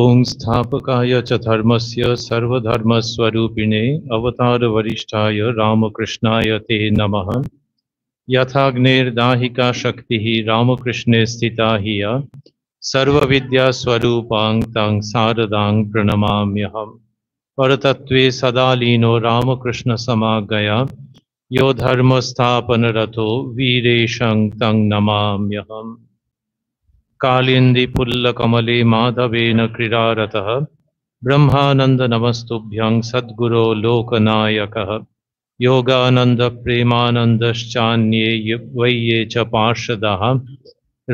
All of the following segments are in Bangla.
ओम स्थापकाय च धर्मस्य सर्वधर्मस्वरूपिणे अवतारवरिष्ठाय रामकृष्णाय ते नमः यथाग्नेर्दाहिका शक्तिः रामकृष्णे स्थिता हिया सर्वविद्यास्वरूपां तं शारदां प्रणमाम्यहम् परतत्त्वे सदालीनो रामकृष्णसमागया यो धर्मस्थापनरतो वीरेशं तं नमाम्यहम् কালিন্দী পুল্লা কমলী মাধবীন ক্রীড়রতঃ ব্রহ্মানন্দ নমস্তুভ্যাং सद्गुरो লোকনায়কঃ যোগানন্দ প্রেমানন্দশ্চान्यেয় বৈয়ে চ পাষদঃ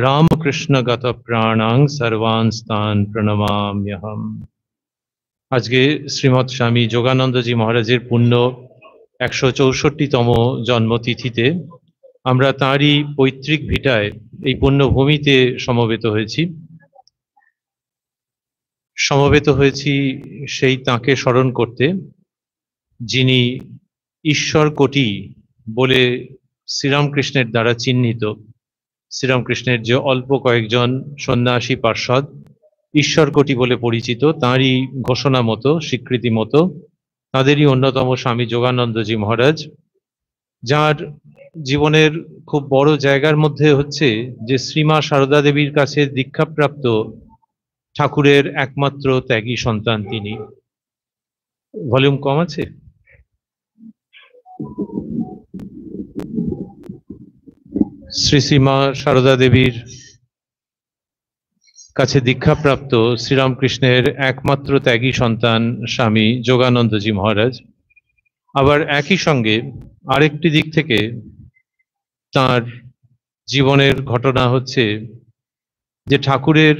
রামকৃষ্ণগত প্রাণাং সর্বاں স্থান প্রণমাম্যহম আজকে শ্রীমত স্বামী যোগানন্দ জি মহরাজের পূর্ণ 164 তম জন্মতিথিতে আমরা তারই বৈতরিক ভিটায় এই পুণ্যভূমিতে সমবেত হয়েছি সমবেত হয়েছি সেই তাকে স্মরণ করতে যিনি ঈশ্বর কোটি বলে শ্রীরামকৃষ্ণের দ্বারা চিহ্নিত শ্রীরামকৃষ্ণের যে অল্প কয়েকজন সন্ন্যাসী পার্ষদ ঈশ্বর কোটি বলে পরিচিত তাঁরই ঘোষণা মতো স্বীকৃতি মতো তাঁদেরই অন্যতম স্বামী যোগানন্দজি মহারাজ যার জীবনের খুব বড় জায়গার মধ্যে হচ্ছে যে শ্রীমা সারদা দেবীর কাছে দীক্ষাপ্রাপ্ত ঠাকুরের একমাত্র ত্যাগী সন্তান তিনি ভলিউম কম আছে শ্রী শ্রীমা সারদা দেবীর কাছে দীক্ষাপ্রাপ্ত শ্রীরামকৃষ্ণের একমাত্র ত্যাগী সন্তান স্বামী যোগানন্দজি মহারাজ আবার একই সঙ্গে আরেকটি দিক থেকে তার জীবনের ঘটনা হচ্ছে যে ঠাকুরের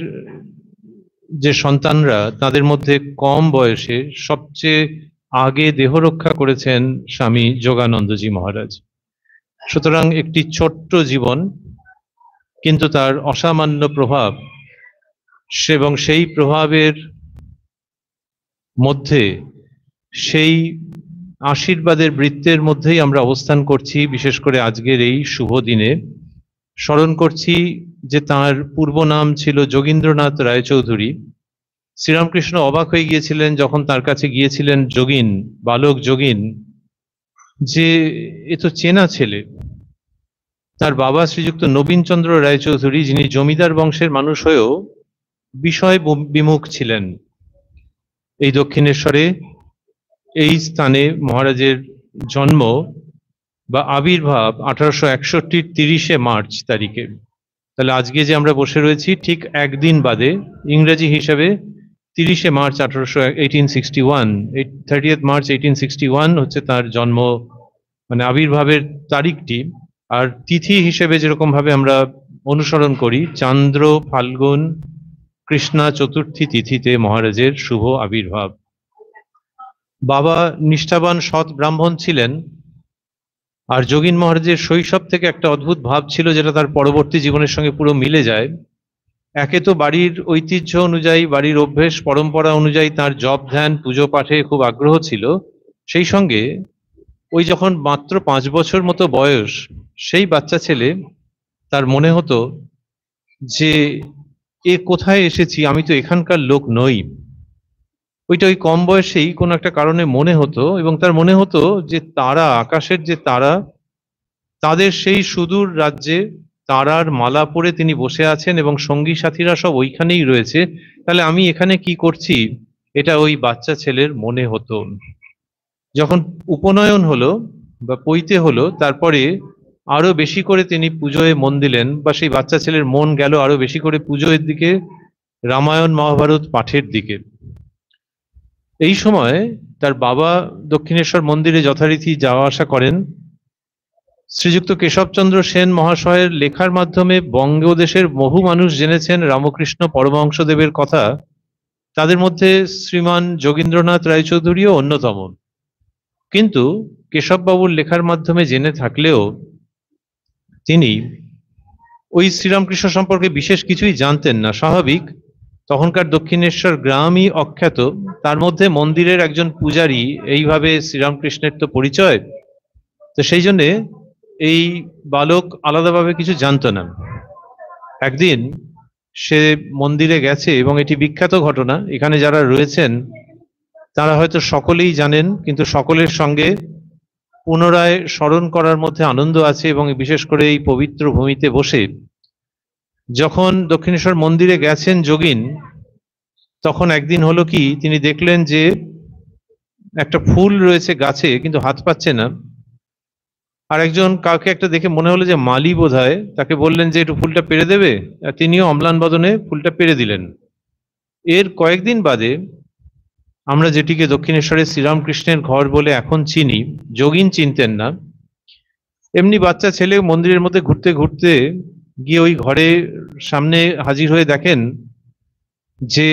যে সন্তানরা তাদের মধ্যে কম বয়সে সবচেয়ে আগে দেহ রক্ষা করেছেন স্বামী যোগানন্দজি মহারাজ সুতরাং একটি ছোট্ট জীবন কিন্তু তার অসামান্য প্রভাব এবং সেই প্রভাবের মধ্যে সেই আশীর্বাদের বৃত্তের মধ্যেই আমরা অবস্থান করছি বিশেষ করে আজকের এই শুভ দিনে স্মরণ করছি যে তার পূর্ব নাম ছিল যোগীন্দ্রনাথ রায়চৌধুরী শ্রীরামকৃষ্ণ অবাক হয়ে গিয়েছিলেন যখন তার কাছে গিয়েছিলেন যোগিন বালক যোগিন যে এ তো চেনা ছেলে তার বাবা শ্রীযুক্ত নবীনচন্দ্র রায়চৌধুরী যিনি জমিদার বংশের মানুষ হয়েও বিষয় বিমুখ ছিলেন এই দক্ষিণেশ্বরে এই স্থানে মহারাজের জন্ম বা আবির্ভাব আঠারোশো একষট্টির তিরিশে মার্চ তারিখে তাহলে আজকে যে আমরা বসে রয়েছি ঠিক একদিন বাদে ইংরেজি হিসাবে তিরিশে মার্চ আঠারোশো eighteen sixty one thirtieth March eighteen sixty one হচ্ছে তার জন্ম মানে আবির্ভাবের তারিখটি আর তিথি হিসেবে যেরকমভাবে আমরা অনুসরণ করি চান্দ্র ফাল্গুন কৃষ্ণা চতুর্থী তিথিতে মহারাজের শুভ আবির্ভাব বাবা নিষ্ঠাবান সৎ ব্রাহ্মণ ছিলেন আর যোগীন মহারাজের শৈশব থেকে একটা অদ্ভুত ভাব ছিল যেটা তার পরবর্তী জীবনের সঙ্গে পুরো মিলে যায় একে তো বাড়ির ঐতিহ্য অনুযায়ী বাড়ির অভ্যেস পরম্পরা অনুযায়ী তার জপ ধ্যান পুজো পাঠে খুব আগ্রহ ছিল সেই সঙ্গে ওই যখন মাত্র পাঁচ বছর মতো বয়স সেই বাচ্চা ছেলে তার মনে হতো যে এ কোথায় এসেছি আমি তো এখানকার লোক নই ওইটা ওই কম বয়সেই কোনো একটা কারণে মনে হতো এবং তার মনে হতো যে তারা আকাশের যে তারা তাদের সেই সুদূর রাজ্যে তারার মালা পরে তিনি বসে আছেন এবং সঙ্গী সাথীরা সব ওইখানেই রয়েছে তাহলে আমি এখানে কি করছি এটা ওই বাচ্চা ছেলের মনে হতো যখন উপনয়ন হলো বা পৈতে হলো তারপরে আরো বেশি করে তিনি পুজোয় মন দিলেন বা সেই বাচ্চা ছেলের মন গেল আরো বেশি করে পুজোয়ের দিকে রামায়ণ মহাভারত পাঠের দিকে এই সময় তার বাবা দক্ষিণেশ্বর মন্দিরে যথারীতি যাওয়া আসা করেন শ্রীযুক্ত কেশবচন্দ্র সেন মহাশয়ের লেখার মাধ্যমে বঙ্গদেশের বহু মানুষ জেনেছেন রামকৃষ্ণ পরমহংসদেবের কথা তাদের মধ্যে শ্রীমান যোগীন্দ্রনাথ রায়চৌধুরীও অন্যতম কিন্তু কেশববাবুর লেখার মাধ্যমে জেনে থাকলেও তিনি ওই শ্রীরামকৃষ্ণ সম্পর্কে বিশেষ কিছুই জানতেন না স্বাভাবিক তখনকার দক্ষিণেশ্বর গ্রামই অখ্যাত তার মধ্যে মন্দিরের একজন পূজারী এইভাবে শ্রীরামকৃষ্ণের তো পরিচয় তো সেই জন্যে এই বালক আলাদাভাবে কিছু জানত না একদিন সে মন্দিরে গেছে এবং এটি বিখ্যাত ঘটনা এখানে যারা রয়েছেন তারা হয়তো সকলেই জানেন কিন্তু সকলের সঙ্গে পুনরায় স্মরণ করার মধ্যে আনন্দ আছে এবং বিশেষ করে এই পবিত্র ভূমিতে বসে যখন দক্ষিণেশ্বর মন্দিরে গেছেন যোগিন তখন একদিন হলো কি তিনি দেখলেন যে একটা ফুল রয়েছে গাছে কিন্তু হাত পাচ্ছে না আর একজন কাউকে একটা দেখে মনে হলো যে মালি বোধ তাকে বললেন যে একটু ফুলটা পেরে দেবে আর তিনিও অম্লান বদনে ফুলটা পেরে দিলেন এর কয়েকদিন বাদে আমরা যেটিকে দক্ষিণেশ্বরের শ্রীরামকৃষ্ণের ঘর বলে এখন চিনি যোগিন চিনতেন না এমনি বাচ্চা ছেলে মন্দিরের মধ্যে ঘুরতে ঘুরতে গিয়ে ওই ঘরে সামনে হাজির হয়ে দেখেন যে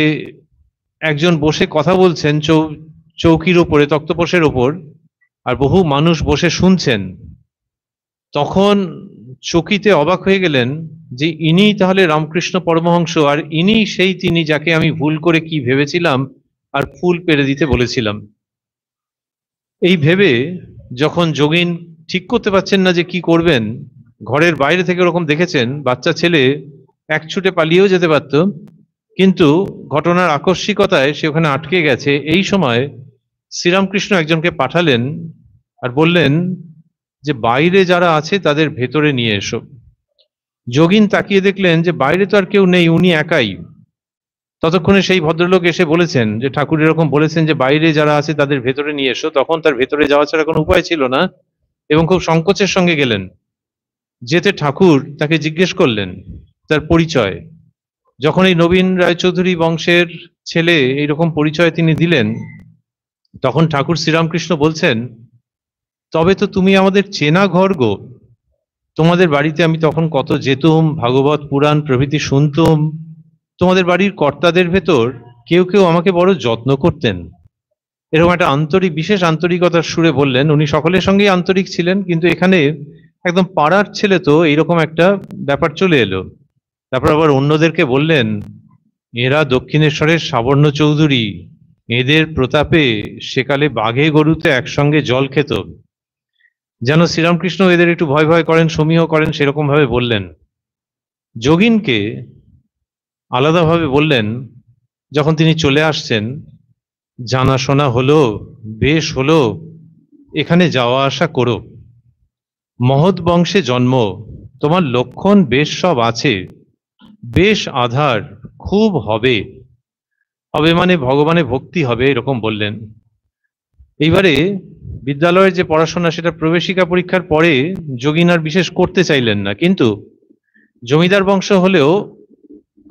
একজন বসে কথা বলছেন চৌ চৌকির ওপরে তক্তপোষের ওপর আর বহু মানুষ বসে শুনছেন তখন চকিতে অবাক হয়ে গেলেন যে ইনি তাহলে রামকৃষ্ণ পরমহংস আর ইনি সেই তিনি যাকে আমি ভুল করে কি ভেবেছিলাম আর ফুল পেরে দিতে বলেছিলাম এই ভেবে যখন যোগিন ঠিক করতে পারছেন না যে কি করবেন ঘরের বাইরে থেকে ওরকম দেখেছেন বাচ্চা ছেলে এক ছুটে পালিয়েও যেতে পারত কিন্তু ঘটনার আকস্মিকতায় সে ওখানে আটকে গেছে এই সময় শ্রীরামকৃষ্ণ একজনকে পাঠালেন আর বললেন যে বাইরে যারা আছে তাদের ভেতরে নিয়ে এসো যোগিন তাকিয়ে দেখলেন যে বাইরে তো আর কেউ নেই উনি একাই ততক্ষণে সেই ভদ্রলোক এসে বলেছেন যে ঠাকুর এরকম বলেছেন যে বাইরে যারা আছে তাদের ভেতরে নিয়ে এসো তখন তার ভেতরে যাওয়া ছাড়া কোনো উপায় ছিল না এবং খুব সংকোচের সঙ্গে গেলেন যেতে ঠাকুর তাকে জিজ্ঞেস করলেন তার পরিচয় যখন এই নবীন রায়চৌধুরী বংশের ছেলে এইরকম পরিচয় তিনি দিলেন তখন ঠাকুর শ্রীরামকৃষ্ণ বলছেন তবে তো তুমি আমাদের চেনা ঘর গো তোমাদের বাড়িতে আমি তখন কত যেতুম ভাগবত পুরাণ প্রভৃতি শুনতুম তোমাদের বাড়ির কর্তাদের ভেতর কেউ কেউ আমাকে বড় যত্ন করতেন এরকম একটা আন্তরিক বিশেষ আন্তরিকতার সুরে বললেন উনি সকলের সঙ্গেই আন্তরিক ছিলেন কিন্তু এখানে একদম পাড়ার ছেলে তো এইরকম একটা ব্যাপার চলে এলো তারপর আবার অন্যদেরকে বললেন এরা দক্ষিণেশ্বরের সাবর্ণ চৌধুরী এদের প্রতাপে সেকালে বাঘে গরুতে একসঙ্গে জল খেত যেন শ্রীরামকৃষ্ণ এদের একটু ভয় ভয় করেন সমীহ করেন সেরকম ভাবে বললেন যোগিনকে আলাদাভাবে বললেন যখন তিনি চলে আসছেন জানাশোনা হলো বেশ হলো এখানে যাওয়া আসা করো মহৎ বংশে জন্ম তোমার লক্ষণ বেশ সব আছে বেশ আধার খুব হবে হবে মানে ভগবানে ভক্তি হবে এরকম বললেন এইবারে বিদ্যালয়ের যে পড়াশোনা সেটা প্রবেশিকা পরীক্ষার পরে যোগিনার বিশেষ করতে চাইলেন না কিন্তু জমিদার বংশ হলেও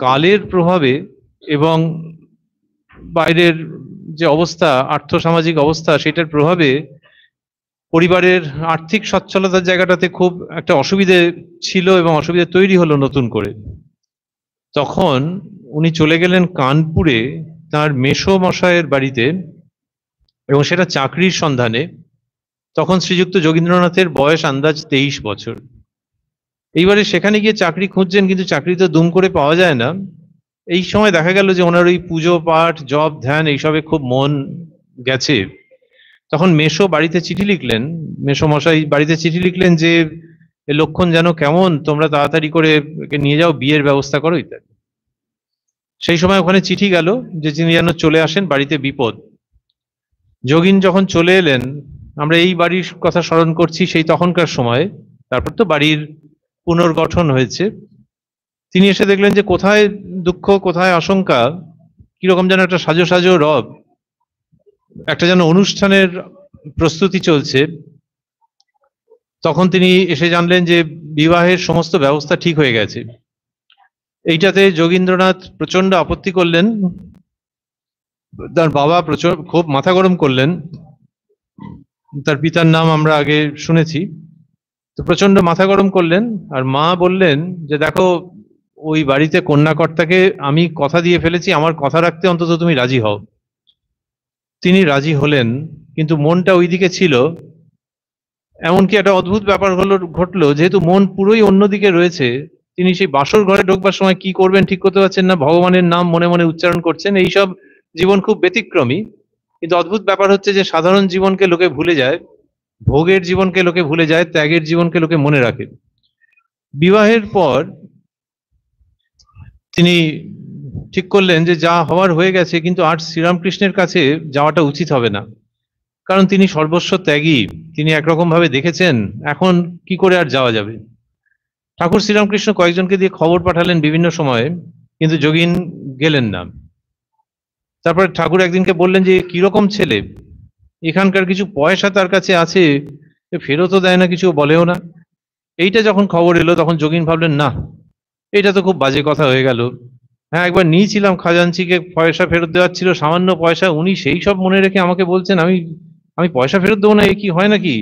কালের প্রভাবে এবং বাইরের যে অবস্থা আর্থসামাজিক অবস্থা সেটার প্রভাবে পরিবারের আর্থিক সচ্ছলতার জায়গাটাতে খুব একটা অসুবিধে ছিল এবং অসুবিধে তৈরি হলো নতুন করে তখন উনি চলে গেলেন কানপুরে তার মেশো মশায়ের বাড়িতে এবং সেটা চাকরির সন্ধানে তখন শ্রীযুক্ত যোগীন্দ্রনাথের বয়স আন্দাজ তেইশ বছর এইবারে সেখানে গিয়ে চাকরি খুঁজছেন কিন্তু চাকরি তো দুম করে পাওয়া যায় না এই সময় দেখা গেল যে ওনার ওই পুজো পাঠ জব ধ্যান এইসবে খুব মন গেছে তখন মেশো বাড়িতে চিঠি লিখলেন মেশো মশাই বাড়িতে চিঠি লিখলেন যে লক্ষণ যেন কেমন তোমরা তাড়াতাড়ি করে নিয়ে যাও বিয়ের ব্যবস্থা করো ইত্যাদি সেই সময় ওখানে চিঠি গেল যে তিনি যেন চলে আসেন বাড়িতে বিপদ যোগিন যখন চলে এলেন আমরা এই বাড়ির কথা স্মরণ করছি সেই তখনকার সময় তারপর তো বাড়ির পুনর্গঠন হয়েছে তিনি এসে দেখলেন যে কোথায় দুঃখ কোথায় আশঙ্কা কিরকম যেন একটা সাজো সাজো রব একটা যেন অনুষ্ঠানের প্রস্তুতি চলছে তখন তিনি এসে জানলেন যে বিবাহের সমস্ত ব্যবস্থা ঠিক হয়ে গেছে এইটাতে যোগীন্দ্রনাথ প্রচন্ড আপত্তি করলেন তার বাবা প্রচন্ড খুব মাথা গরম করলেন তার পিতার নাম আমরা আগে শুনেছি তো প্রচন্ড মাথা গরম করলেন আর মা বললেন যে দেখো ওই বাড়িতে কন্যাকর্তাকে আমি কথা দিয়ে ফেলেছি আমার কথা রাখতে অন্তত তুমি রাজি হও তিনি রাজি হলেন কিন্তু মনটা ওইদিকে ছিল এমনকি একটা অদ্ভুত ব্যাপার হলো ঘটলো যেহেতু মন পুরোই অন্যদিকে রয়েছে তিনি সেই বাসর ঘরে ঢোকবার সময় কি করবেন ঠিক করতে পারছেন না ভগবানের নাম মনে মনে উচ্চারণ করছেন এইসব জীবন খুব ব্যতিক্রমী কিন্তু অদ্ভুত ব্যাপার হচ্ছে যে সাধারণ জীবনকে লোকে ভুলে যায় ভোগের জীবনকে লোকে ভুলে যায় ত্যাগের জীবনকে লোকে মনে রাখে বিবাহের পর তিনি ঠিক করলেন যে যা হওয়ার হয়ে গেছে কিন্তু আর শ্রীরামকৃষ্ণের কাছে যাওয়াটা উচিত হবে না কারণ তিনি সর্বস্ব ত্যাগী তিনি একরকমভাবে দেখেছেন এখন কি করে আর যাওয়া যাবে ঠাকুর শ্রীরামকৃষ্ণ কয়েকজনকে দিয়ে খবর পাঠালেন বিভিন্ন সময়ে কিন্তু যোগিন গেলেন না তারপরে ঠাকুর একদিনকে বললেন যে কিরকম ছেলে এখানকার কিছু পয়সা তার কাছে আছে ফেরতও দেয় না কিছু বলেও না এইটা যখন খবর এলো তখন যোগিন ভাবলেন না এটা তো খুব বাজে কথা হয়ে গেল হ্যাঁ একবার নিয়েছিলাম খাজাঞ্চিকে পয়সা ফেরত দেওয়ার ছিল সামান্য পয়সা উনি সেই সব মনে রেখে আমাকে বলছেন আমি আমি পয়সা ফেরত দেবো না এ কি হয় নাকি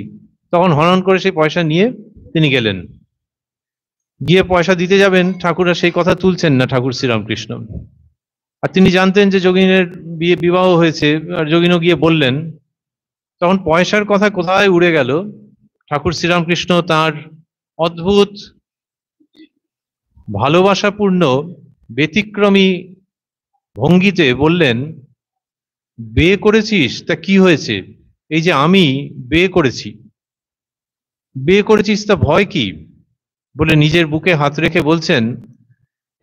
তখন হনন করে সেই পয়সা নিয়ে তিনি গেলেন গিয়ে পয়সা দিতে যাবেন ঠাকুরা সেই কথা তুলছেন না ঠাকুর শ্রীরামকৃষ্ণ আর তিনি জানতেন যে যোগিনের বিয়ে বিবাহ হয়েছে আর যোগিনও গিয়ে বললেন তখন পয়সার কথা কোথায় উড়ে গেল ঠাকুর শ্রীরামকৃষ্ণ তার অদ্ভুত ভালোবাসাপূর্ণ ব্যতিক্রমী ভঙ্গিতে বললেন বিয়ে করেছিস তা কি হয়েছে এই যে আমি বিয়ে করেছি বিয়ে করেছিস তা ভয় কি বলে নিজের বুকে হাত রেখে বলছেন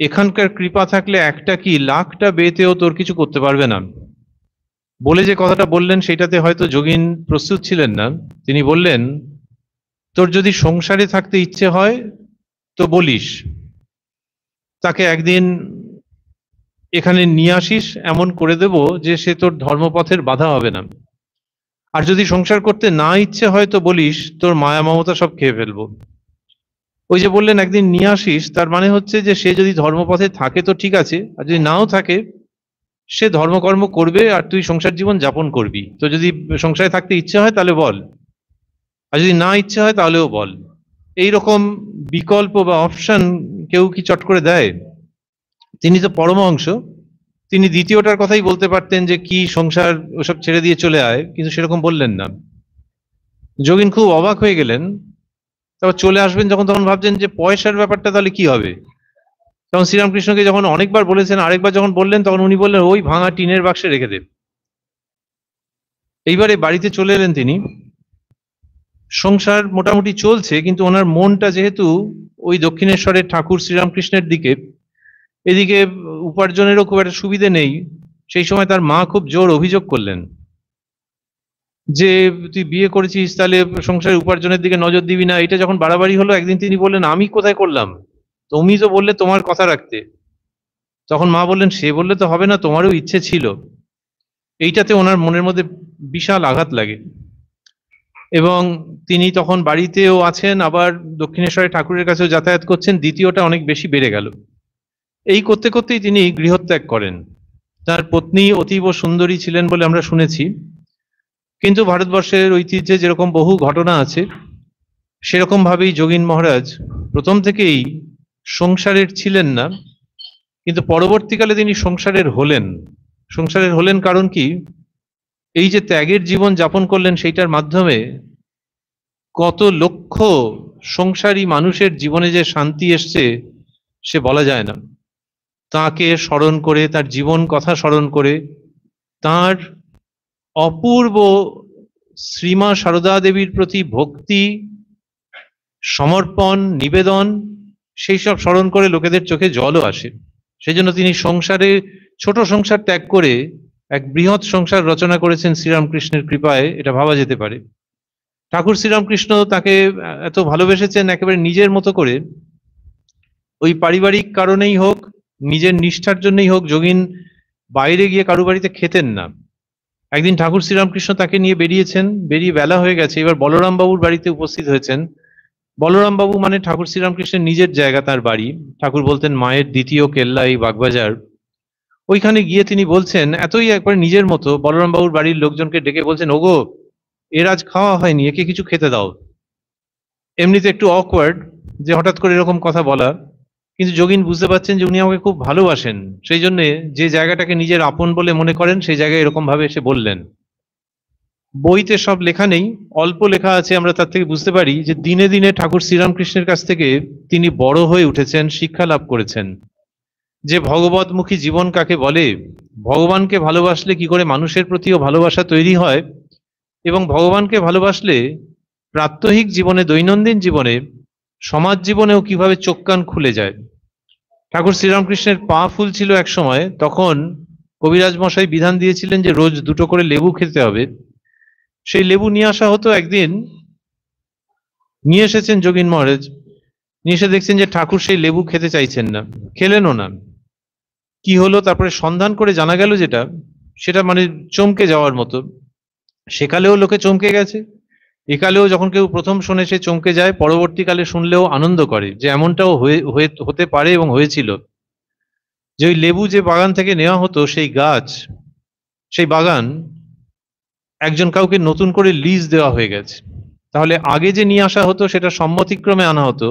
এখানকার কৃপা থাকলে একটা কি লাখটা বেতেও তোর কিছু করতে পারবে না বলে যে কথাটা বললেন সেটাতে হয়তো যোগিন প্রস্তুত ছিলেন না তিনি বললেন তোর যদি সংসারে থাকতে ইচ্ছে হয় তো বলিস তাকে একদিন এখানে নিয়ে আসিস এমন করে দেব যে সে তোর ধর্মপথের বাধা হবে না আর যদি সংসার করতে না ইচ্ছে হয় তো বলিস তোর মায়া মমতা সব খেয়ে ফেলবো ওই যে বললেন একদিন নিয়ে আসিস তার মানে হচ্ছে যে সে যদি ধর্মপথে থাকে তো ঠিক আছে আর যদি নাও থাকে সে ধর্মকর্ম করবে আর তুই সংসার জীবন যাপন করবি তো যদি সংসারে থাকতে ইচ্ছে হয় তাহলে বল আর যদি না ইচ্ছে হয় তাহলেও বল এই রকম বিকল্প বা অপশন কেউ কি চট করে দেয় তিনি তো পরমহংস তিনি দ্বিতীয়টার কথাই বলতে পারতেন যে কি সংসার ওসব ছেড়ে দিয়ে চলে আয় কিন্তু সেরকম বললেন না যোগিন খুব অবাক হয়ে গেলেন তারপর চলে আসবেন যখন তখন ভাবছেন যে পয়সার ব্যাপারটা তাহলে কি হবে তখন শ্রীরামকৃষ্ণকে যখন অনেকবার বলেছেন আরেকবার যখন বললেন তখন উনি বললেন ওই ভাঙা টিনের বাক্সে রেখে দেব এইবারে বাড়িতে চলে এলেন তিনি সংসার মোটামুটি চলছে কিন্তু ওনার মনটা যেহেতু ওই দক্ষিণেশ্বরের ঠাকুর শ্রীরামকৃষ্ণের দিকে এদিকে উপার্জনেরও খুব একটা সুবিধে নেই সেই সময় তার মা খুব জোর অভিযোগ করলেন যে তুই বিয়ে করেছিস তাহলে সংসারের উপার্জনের দিকে নজর দিবি না এটা যখন বাড়াবাড়ি হলো একদিন তিনি বললেন আমি কোথায় করলাম তুমি তো বললে তোমার কথা রাখতে তখন মা বললেন সে বললে তো হবে না তোমারও ইচ্ছে ছিল এইটাতে ওনার মনের মধ্যে বিশাল আঘাত লাগে এবং তিনি তখন বাড়িতেও আছেন আবার দক্ষিণেশ্বরে ঠাকুরের কাছেও যাতায়াত করছেন দ্বিতীয়টা অনেক বেশি বেড়ে গেল এই করতে করতেই তিনি গৃহত্যাগ করেন তার পত্নী অতীব সুন্দরী ছিলেন বলে আমরা শুনেছি কিন্তু ভারতবর্ষের ঐতিহ্যে যেরকম বহু ঘটনা আছে সেরকমভাবেই যোগীন মহারাজ প্রথম থেকেই সংসারের ছিলেন না কিন্তু পরবর্তীকালে তিনি সংসারের হলেন সংসারের হলেন কারণ কি এই যে ত্যাগের জীবন যাপন করলেন সেইটার মাধ্যমে কত লক্ষ সংসারী মানুষের জীবনে যে শান্তি এসছে সে বলা যায় না তাকে স্মরণ করে তার জীবন কথা স্মরণ করে তার অপূর্ব শ্রীমা সারদা দেবীর প্রতি ভক্তি সমর্পণ নিবেদন সেই সব স্মরণ করে লোকেদের চোখে জলও আসে সেই জন্য তিনি সংসারে ছোট সংসার ত্যাগ করে এক বৃহৎ সংসার রচনা করেছেন শ্রীরামকৃষ্ণের কৃপায় এটা ভাবা যেতে পারে ঠাকুর শ্রীরামকৃষ্ণ তাকে এত ভালোবেসেছেন একেবারে নিজের মতো করে ওই পারিবারিক কারণেই হোক নিজের নিষ্ঠার জন্যই হোক যোগিন বাইরে গিয়ে কারু বাড়িতে খেতেন না একদিন ঠাকুর শ্রীরামকৃষ্ণ তাকে নিয়ে বেরিয়েছেন বেরিয়ে বেলা হয়ে গেছে এবার বলরাম বাবুর বাড়িতে উপস্থিত হয়েছেন বলরাম বাবু মানে ঠাকুর শ্রীরামকৃষ্ণের নিজের জায়গা তার বাড়ি ঠাকুর বলতেন মায়ের দ্বিতীয় কেল্লা এই বাগবাজার ওইখানে গিয়ে তিনি বলছেন এতই একবার নিজের মতো বলরাম বাবুর বাড়ির লোকজনকে ডেকে বলছেন ওগো এর আজ খাওয়া হয়নি একে কিছু খেতে দাও এমনিতে একটু অকওয়ার্ড যে হঠাৎ করে এরকম কথা বলা কিন্তু যোগিন বুঝতে পারছেন যে উনি আমাকে খুব ভালোবাসেন সেই জন্যে যে জায়গাটাকে নিজের আপন বলে মনে করেন সেই জায়গায় এরকম ভাবে এসে বললেন বইতে সব লেখা নেই অল্প লেখা আছে আমরা তার থেকে বুঝতে পারি যে দিনে দিনে ঠাকুর শ্রীরামকৃষ্ণের কাছ থেকে তিনি বড় হয়ে উঠেছেন শিক্ষা লাভ করেছেন যে ভগবতমুখী জীবন কাকে বলে ভগবানকে ভালোবাসলে কি করে মানুষের প্রতিও ভালোবাসা তৈরি হয় এবং ভগবানকে ভালোবাসলে প্রাত্যহিক জীবনে দৈনন্দিন জীবনে সমাজ জীবনেও কিভাবে চোখ কান খুলে যায় ঠাকুর শ্রীরামকৃষ্ণের পা ফুল ছিল এক সময় তখন কবিরাজ মশাই বিধান দিয়েছিলেন যে রোজ দুটো করে লেবু খেতে হবে সেই লেবু নিয়ে আসা হতো একদিন নিয়ে এসেছেন যোগীন মহারাজ নিয়ে এসে দেখছেন যে ঠাকুর সেই লেবু খেতে চাইছেন না খেলেনও না কি হলো তারপরে সন্ধান করে জানা গেল যেটা সেটা মানে চমকে যাওয়ার মতো সেকালেও লোকে চমকে গেছে একালেও যখন কেউ প্রথম শুনে সে চমকে যায় পরবর্তীকালে শুনলেও আনন্দ করে যে এমনটাও হয়ে হতে পারে এবং হয়েছিল যে ওই লেবু যে বাগান থেকে নেওয়া হতো সেই গাছ সেই বাগান একজন কাউকে নতুন করে লিজ দেওয়া হয়ে গেছে তাহলে আগে যে নিয়ে আসা হতো সেটা সম্মতিক্রমে আনা হতো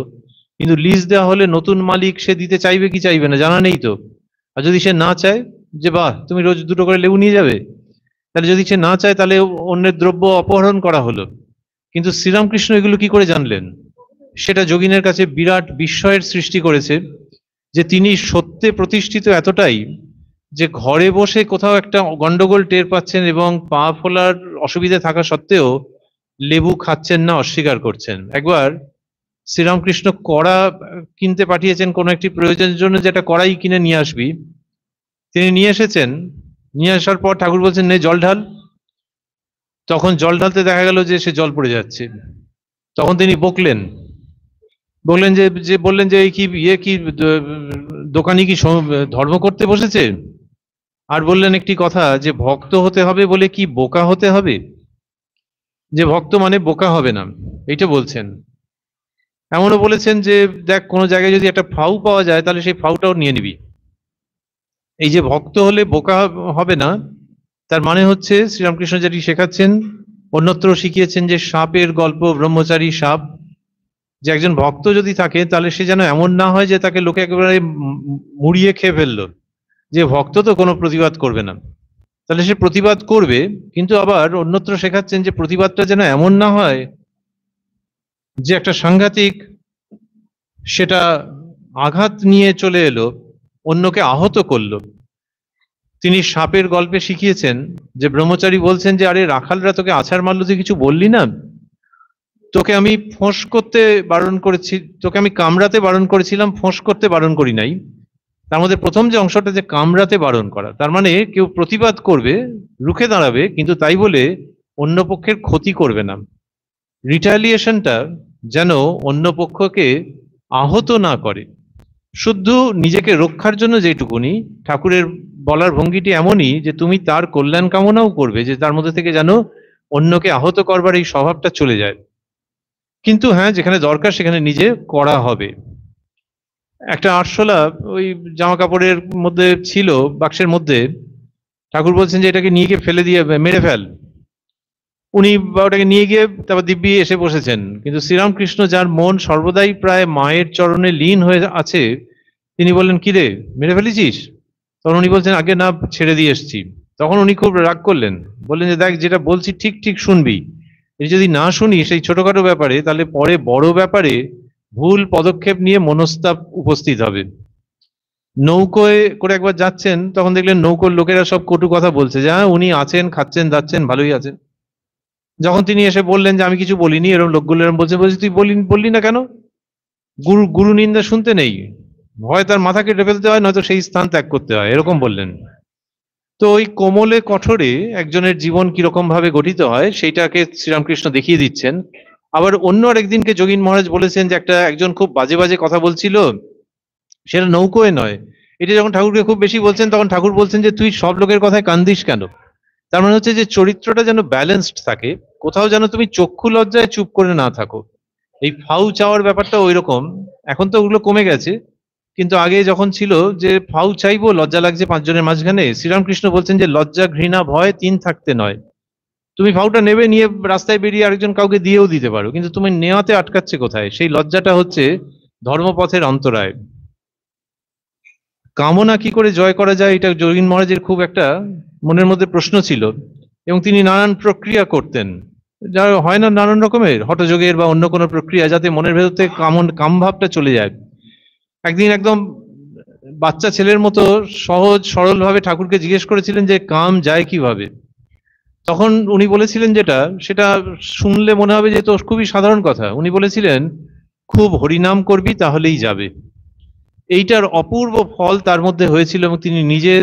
কিন্তু লিজ দেওয়া হলে নতুন মালিক সে দিতে চাইবে কি চাইবে না জানা নেই তো আর যদি সে না চায় যে বাহ তুমি রোজ দুটো করে লেবু নিয়ে যাবে তাহলে যদি সে না চায় তাহলে অন্যের দ্রব্য অপহরণ করা হলো কিন্তু শ্রীরামকৃষ্ণ এগুলো কি করে জানলেন সেটা যোগিনের কাছে বিরাট বিস্ময়ের সৃষ্টি করেছে যে তিনি সত্যে প্রতিষ্ঠিত এতটাই যে ঘরে বসে কোথাও একটা গন্ডগোল টের পাচ্ছেন এবং পা ফোলার অসুবিধা থাকা সত্ত্বেও লেবু খাচ্ছেন না অস্বীকার করছেন একবার শ্রীরামকৃষ্ণ কড়া কিনতে পাঠিয়েছেন কোনো একটি প্রয়োজনের জন্য যেটা কড়াই কিনে নিয়ে আসবি তিনি নিয়ে এসেছেন নিয়ে আসার পর ঠাকুর বলছেন নে জল ঢাল তখন জল ঢালতে দেখা গেল যে সে জল পড়ে যাচ্ছে তখন তিনি বকলেন বললেন যে যে বললেন যে এই কি ইয়ে কি দোকানি কি ধর্ম করতে বসেছে আর বললেন একটি কথা যে ভক্ত হতে হবে বলে কি বোকা হতে হবে যে ভক্ত মানে বোকা হবে না এইটা বলছেন এমনও বলেছেন যে দেখ কোনো জায়গায় যদি একটা ফাউ পাওয়া যায় তাহলে সেই ফাউটাও নিয়ে নিবি এই যে ভক্ত হলে বোকা হবে না তার মানে হচ্ছে শ্রীরামকৃষ্ণ যেটি শেখাচ্ছেন অন্যত্র শিখিয়েছেন যে সাপের গল্প ব্রহ্মচারী সাপ যে একজন ভক্ত যদি থাকে তাহলে সে যেন এমন না হয় যে তাকে লোকে একেবারে মুড়িয়ে খেয়ে ফেললো যে ভক্ত তো কোনো প্রতিবাদ করবে না তাহলে সে প্রতিবাদ করবে কিন্তু আবার অন্যত্র শেখাচ্ছেন যে প্রতিবাদটা যেন এমন না হয় যে একটা সাংঘাতিক সেটা আঘাত নিয়ে চলে এলো অন্যকে আহত করলো তিনি সাপের গল্পে শিখিয়েছেন যে ব্রহ্মচারী বলছেন যে আরে রাখালরা তোকে আছাড় মারলো তুই কিছু বললি না তোকে আমি ফোঁস করতে বারণ করেছি তোকে আমি কামড়াতে বারণ করেছিলাম ফোঁস করতে বারণ করি নাই তার মধ্যে প্রথম যে অংশটা যে কামড়াতে বারণ করা তার মানে কেউ প্রতিবাদ করবে রুখে দাঁড়াবে কিন্তু তাই বলে অন্য পক্ষের ক্ষতি করবে না রিটালিয়েশনটা যেন অন্য পক্ষকে আহত না করে শুদ্ধ নিজেকে রক্ষার জন্য যেটুকুনি ঠাকুরের বলার ভঙ্গিটি এমনই যে তুমি তার কল্যাণ কামনাও করবে যে তার মধ্যে থেকে যেন অন্যকে আহত করবার এই স্বভাবটা চলে যায় কিন্তু হ্যাঁ যেখানে দরকার সেখানে নিজে করা হবে একটা আরশোলা ওই জামা কাপড়ের মধ্যে ছিল বাক্সের মধ্যে ঠাকুর বলছেন যে এটাকে নিয়ে গিয়ে ফেলে দিয়ে মেরে ফেল উনি ওটাকে নিয়ে গিয়ে তারপর দিব্যি এসে বসেছেন কিন্তু শ্রীরামকৃষ্ণ যার মন সর্বদাই প্রায় মায়ের চরণে লীন হয়ে আছে তিনি বললেন কি রে মেরে ফেলেছিস তখন উনি বলছেন আগে না ছেড়ে দিয়ে এসছি তখন উনি খুব রাগ করলেন বললেন যে দেখ যেটা বলছি ঠিক ঠিক শুনবি যদি না শুনি সেই ছোটখাটো ব্যাপারে তাহলে পরে বড় ব্যাপারে ভুল পদক্ষেপ নিয়ে মনস্তাপ উপস্থিত হবে নৌকোয় করে একবার যাচ্ছেন তখন দেখলেন নৌকোর লোকেরা সব কটু কথা বলছে যা হ্যাঁ, উনি আছেন খাচ্ছেন যাচ্ছেন ভালোই আছেন যখন তিনি এসে বললেন যে আমি কিছু বলিনি এরকম লোকগুলো এরকম বলছে বলছি তুই বলিন বললি না কেন গুরু গুরু নিন্দা শুনতে নেই হয় তার মাথা কেটে ফেলতে হয় নয়তো সেই স্থান ত্যাগ করতে হয় এরকম বললেন তো ওই কোমলে কঠোরে একজনের জীবন কিরকম ভাবে গঠিত হয় সেইটাকে শ্রীরামকৃষ্ণ দেখিয়ে দিচ্ছেন আবার অন্য আরেকদিনকে যোগীন মহারাজ বলেছেন যে একটা একজন খুব বাজে বাজে কথা বলছিল সেটা নৌকোয় নয় এটা যখন ঠাকুরকে খুব বেশি বলছেন তখন ঠাকুর বলছেন যে তুই সব লোকের কথায় কান্দিস কেন তার মানে হচ্ছে যে চরিত্রটা যেন ব্যালেন্সড থাকে কোথাও যেন তুমি চক্ষু লজ্জায় চুপ করে না থাকো এই ফাউ চাওয়ার ব্যাপারটা ওই রকম এখন তো ওগুলো কমে গেছে কিন্তু আগে যখন ছিল যে ফাউ চাইবো লজ্জা লাগছে পাঁচজনের মাঝখানে শ্রীরামকৃষ্ণ বলছেন যে লজ্জা ঘৃণা ভয় তিন থাকতে নয় তুমি ফাউটা নেবে নিয়ে রাস্তায় বেরিয়ে আরেকজন কাউকে দিয়েও দিতে পারো কিন্তু তুমি নেওয়াতে আটকাচ্ছে কোথায় সেই লজ্জাটা হচ্ছে ধর্মপথের অন্তরায় কামনা কি করে জয় করা যায় এটা যোগীন মহারাজের খুব একটা মনের মধ্যে প্রশ্ন ছিল এবং তিনি নানান প্রক্রিয়া করতেন যা হয় না নানান রকমের হটযোগের বা অন্য কোনো প্রক্রিয়া যাতে মনের ভেতর থেকে কামন কামভাবটা চলে যায় একদিন একদম বাচ্চা ছেলের মতো সহজ সরলভাবে ঠাকুরকে জিজ্ঞেস করেছিলেন যে কাম যায় কিভাবে তখন উনি বলেছিলেন যেটা সেটা শুনলে মনে হবে যে তো খুবই সাধারণ কথা উনি বলেছিলেন খুব হরিনাম করবি তাহলেই যাবে এইটার অপূর্ব ফল তার মধ্যে হয়েছিল এবং তিনি নিজে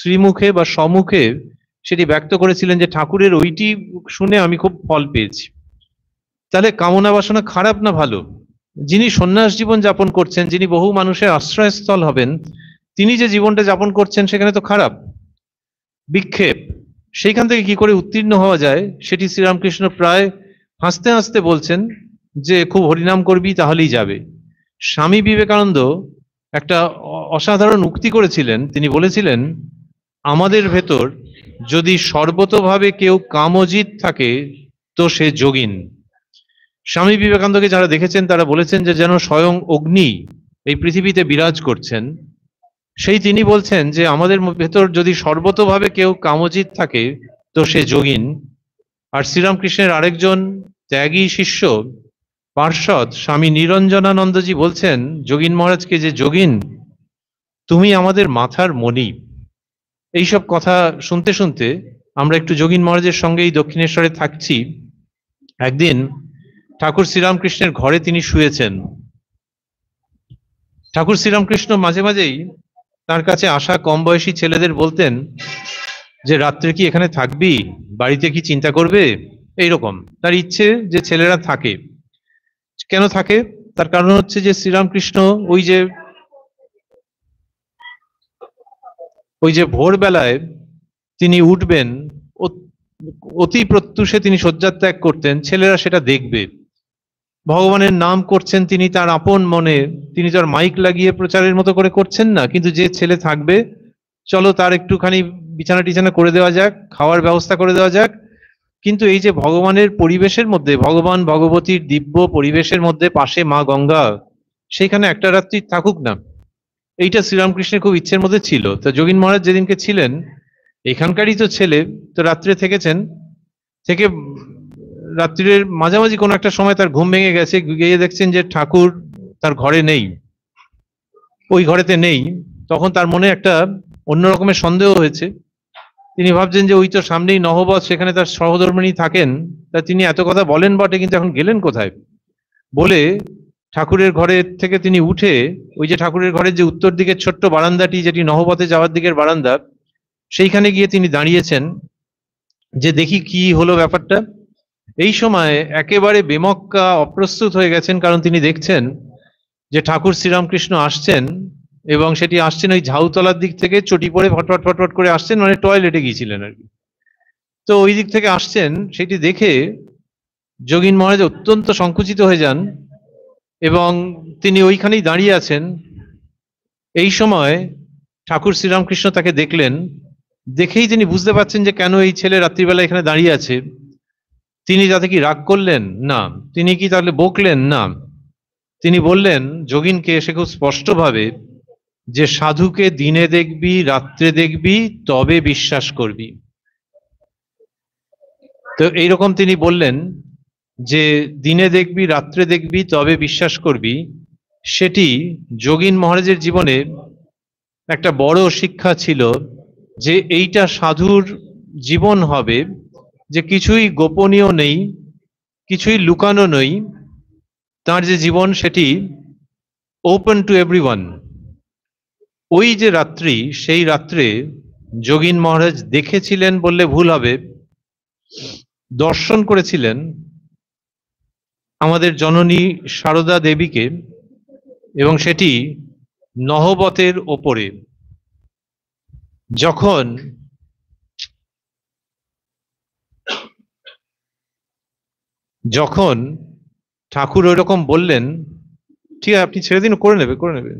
শ্রীমুখে বা সমুখে সেটি ব্যক্ত করেছিলেন যে ঠাকুরের ওইটি শুনে আমি খুব ফল পেয়েছি তাহলে কামনা বাসনা খারাপ না ভালো যিনি সন্ন্যাস জীবন যাপন করছেন যিনি বহু মানুষের আশ্রয়স্থল হবেন তিনি যে জীবনটা যাপন করছেন সেখানে তো খারাপ বিক্ষেপ সেইখান থেকে কি করে উত্তীর্ণ হওয়া যায় সেটি শ্রীরামকৃষ্ণ প্রায় হাসতে হাসতে বলছেন যে খুব হরিনাম করবি তাহলেই যাবে স্বামী বিবেকানন্দ একটা অসাধারণ উক্তি করেছিলেন তিনি বলেছিলেন আমাদের ভেতর যদি সর্বতভাবে কেউ কামজিত থাকে তো সে যোগিন স্বামী বিবেকানন্দকে যারা দেখেছেন তারা বলেছেন যে যেন স্বয়ং অগ্নি এই পৃথিবীতে বিরাজ করছেন সেই তিনি বলছেন যে আমাদের ভেতর যদি সর্বতভাবে কেউ কামজিত থাকে তো সে যোগিন আর শ্রীরামকৃষ্ণের আরেকজন ত্যাগী শিষ্য পার্ষদ স্বামী নিরঞ্জনানন্দজি বলছেন যোগিন মহারাজকে যে যোগিন তুমি আমাদের মাথার মণি এইসব কথা শুনতে শুনতে আমরা একটু যোগীন মহারাজের সঙ্গেই দক্ষিণেশ্বরে থাকছি একদিন ঠাকুর শ্রীরামকৃষ্ণের ঘরে তিনি শুয়েছেন ঠাকুর শ্রীরামকৃষ্ণ মাঝে মাঝেই তার কাছে আসা কম বয়সী ছেলেদের বলতেন যে রাত্রে কি এখানে থাকবি বাড়িতে কি চিন্তা করবে এইরকম তার ইচ্ছে যে ছেলেরা থাকে কেন থাকে তার কারণ হচ্ছে যে শ্রীরামকৃষ্ণ ওই যে ওই যে ভোরবেলায় তিনি উঠবেন অতি প্রত্যুষে তিনি শয্যাত্যাগ করতেন ছেলেরা সেটা দেখবে ভগবানের নাম করছেন তিনি তার আপন মনে তিনি তার মাইক লাগিয়ে প্রচারের মতো করে করছেন না কিন্তু যে ছেলে থাকবে চলো তার একটুখানি বিছানা টিছানা করে দেওয়া যাক খাওয়ার ব্যবস্থা করে দেওয়া যাক কিন্তু এই যে ভগবানের পরিবেশের মধ্যে ভগবান ভগবতীর দিব্য পরিবেশের মধ্যে পাশে মা গঙ্গা সেইখানে একটা রাত্রি থাকুক না এইটা শ্রীরামকৃষ্ণের খুব ইচ্ছের মধ্যে ছিল তো যোগীন মহারাজ যেদিনকে ছিলেন এখানকারই তো ছেলে তো রাত্রে থেকেছেন থেকে রাত্রির মাঝামাঝি কোনো একটা সময় তার ঘুম ভেঙে গেছে গিয়ে দেখছেন যে ঠাকুর তার ঘরে নেই ওই ঘরেতে নেই তখন তার মনে একটা অন্য রকমের সন্দেহ হয়েছে তিনি ভাবছেন যে ওই তো সামনেই নহবত সেখানে তার সহধর্মিনী থাকেন তা তিনি এত কথা বলেন বটে কিন্তু এখন গেলেন কোথায় বলে ঠাকুরের ঘরের থেকে তিনি উঠে ওই যে ঠাকুরের ঘরের যে উত্তর দিকের ছোট্ট বারান্দাটি যেটি নহবতে যাওয়ার দিকের বারান্দা সেইখানে গিয়ে তিনি দাঁড়িয়েছেন যে দেখি কি হলো ব্যাপারটা এই সময় একেবারে বেমক্কা অপ্রস্তুত হয়ে গেছেন কারণ তিনি দেখছেন যে ঠাকুর শ্রীরামকৃষ্ণ আসছেন এবং সেটি আসছেন ওই ঝাউতলার দিক থেকে চটি পরে ফটফট ফটফট করে আসছেন মানে টয়লেটে গিয়েছিলেন আর কি তো ওই দিক থেকে আসছেন সেটি দেখে যোগীন মহারাজ অত্যন্ত সংকুচিত হয়ে যান এবং তিনি ওইখানেই দাঁড়িয়ে আছেন এই সময় ঠাকুর শ্রীরামকৃষ্ণ তাকে দেখলেন দেখেই তিনি বুঝতে পারছেন যে কেন এই ছেলে রাত্রিবেলা এখানে দাঁড়িয়ে আছে তিনি তাতে কি রাগ করলেন না তিনি কি তাহলে বকলেন না তিনি বললেন যোগিনকে এসে খুব স্পষ্টভাবে যে সাধুকে দিনে দেখবি রাত্রে দেখবি তবে বিশ্বাস করবি তো এইরকম তিনি বললেন যে দিনে দেখবি রাত্রে দেখবি তবে বিশ্বাস করবি সেটি যোগীন মহারাজের জীবনে একটা বড় শিক্ষা ছিল যে এইটা সাধুর জীবন হবে যে কিছুই গোপনীয় নেই কিছুই লুকানো নেই তার যে জীবন সেটি ওপেন টু এভরিওয়ান ওই যে রাত্রি সেই রাত্রে যোগীন মহারাজ দেখেছিলেন বললে ভুল হবে দর্শন করেছিলেন আমাদের জননী সারদা দেবীকে এবং সেটি নহবতের ওপরে যখন যখন ঠাকুর ওই রকম বললেন ঠিক আছে আপনি ছেড়ে দিন করে নেবে করে নেবে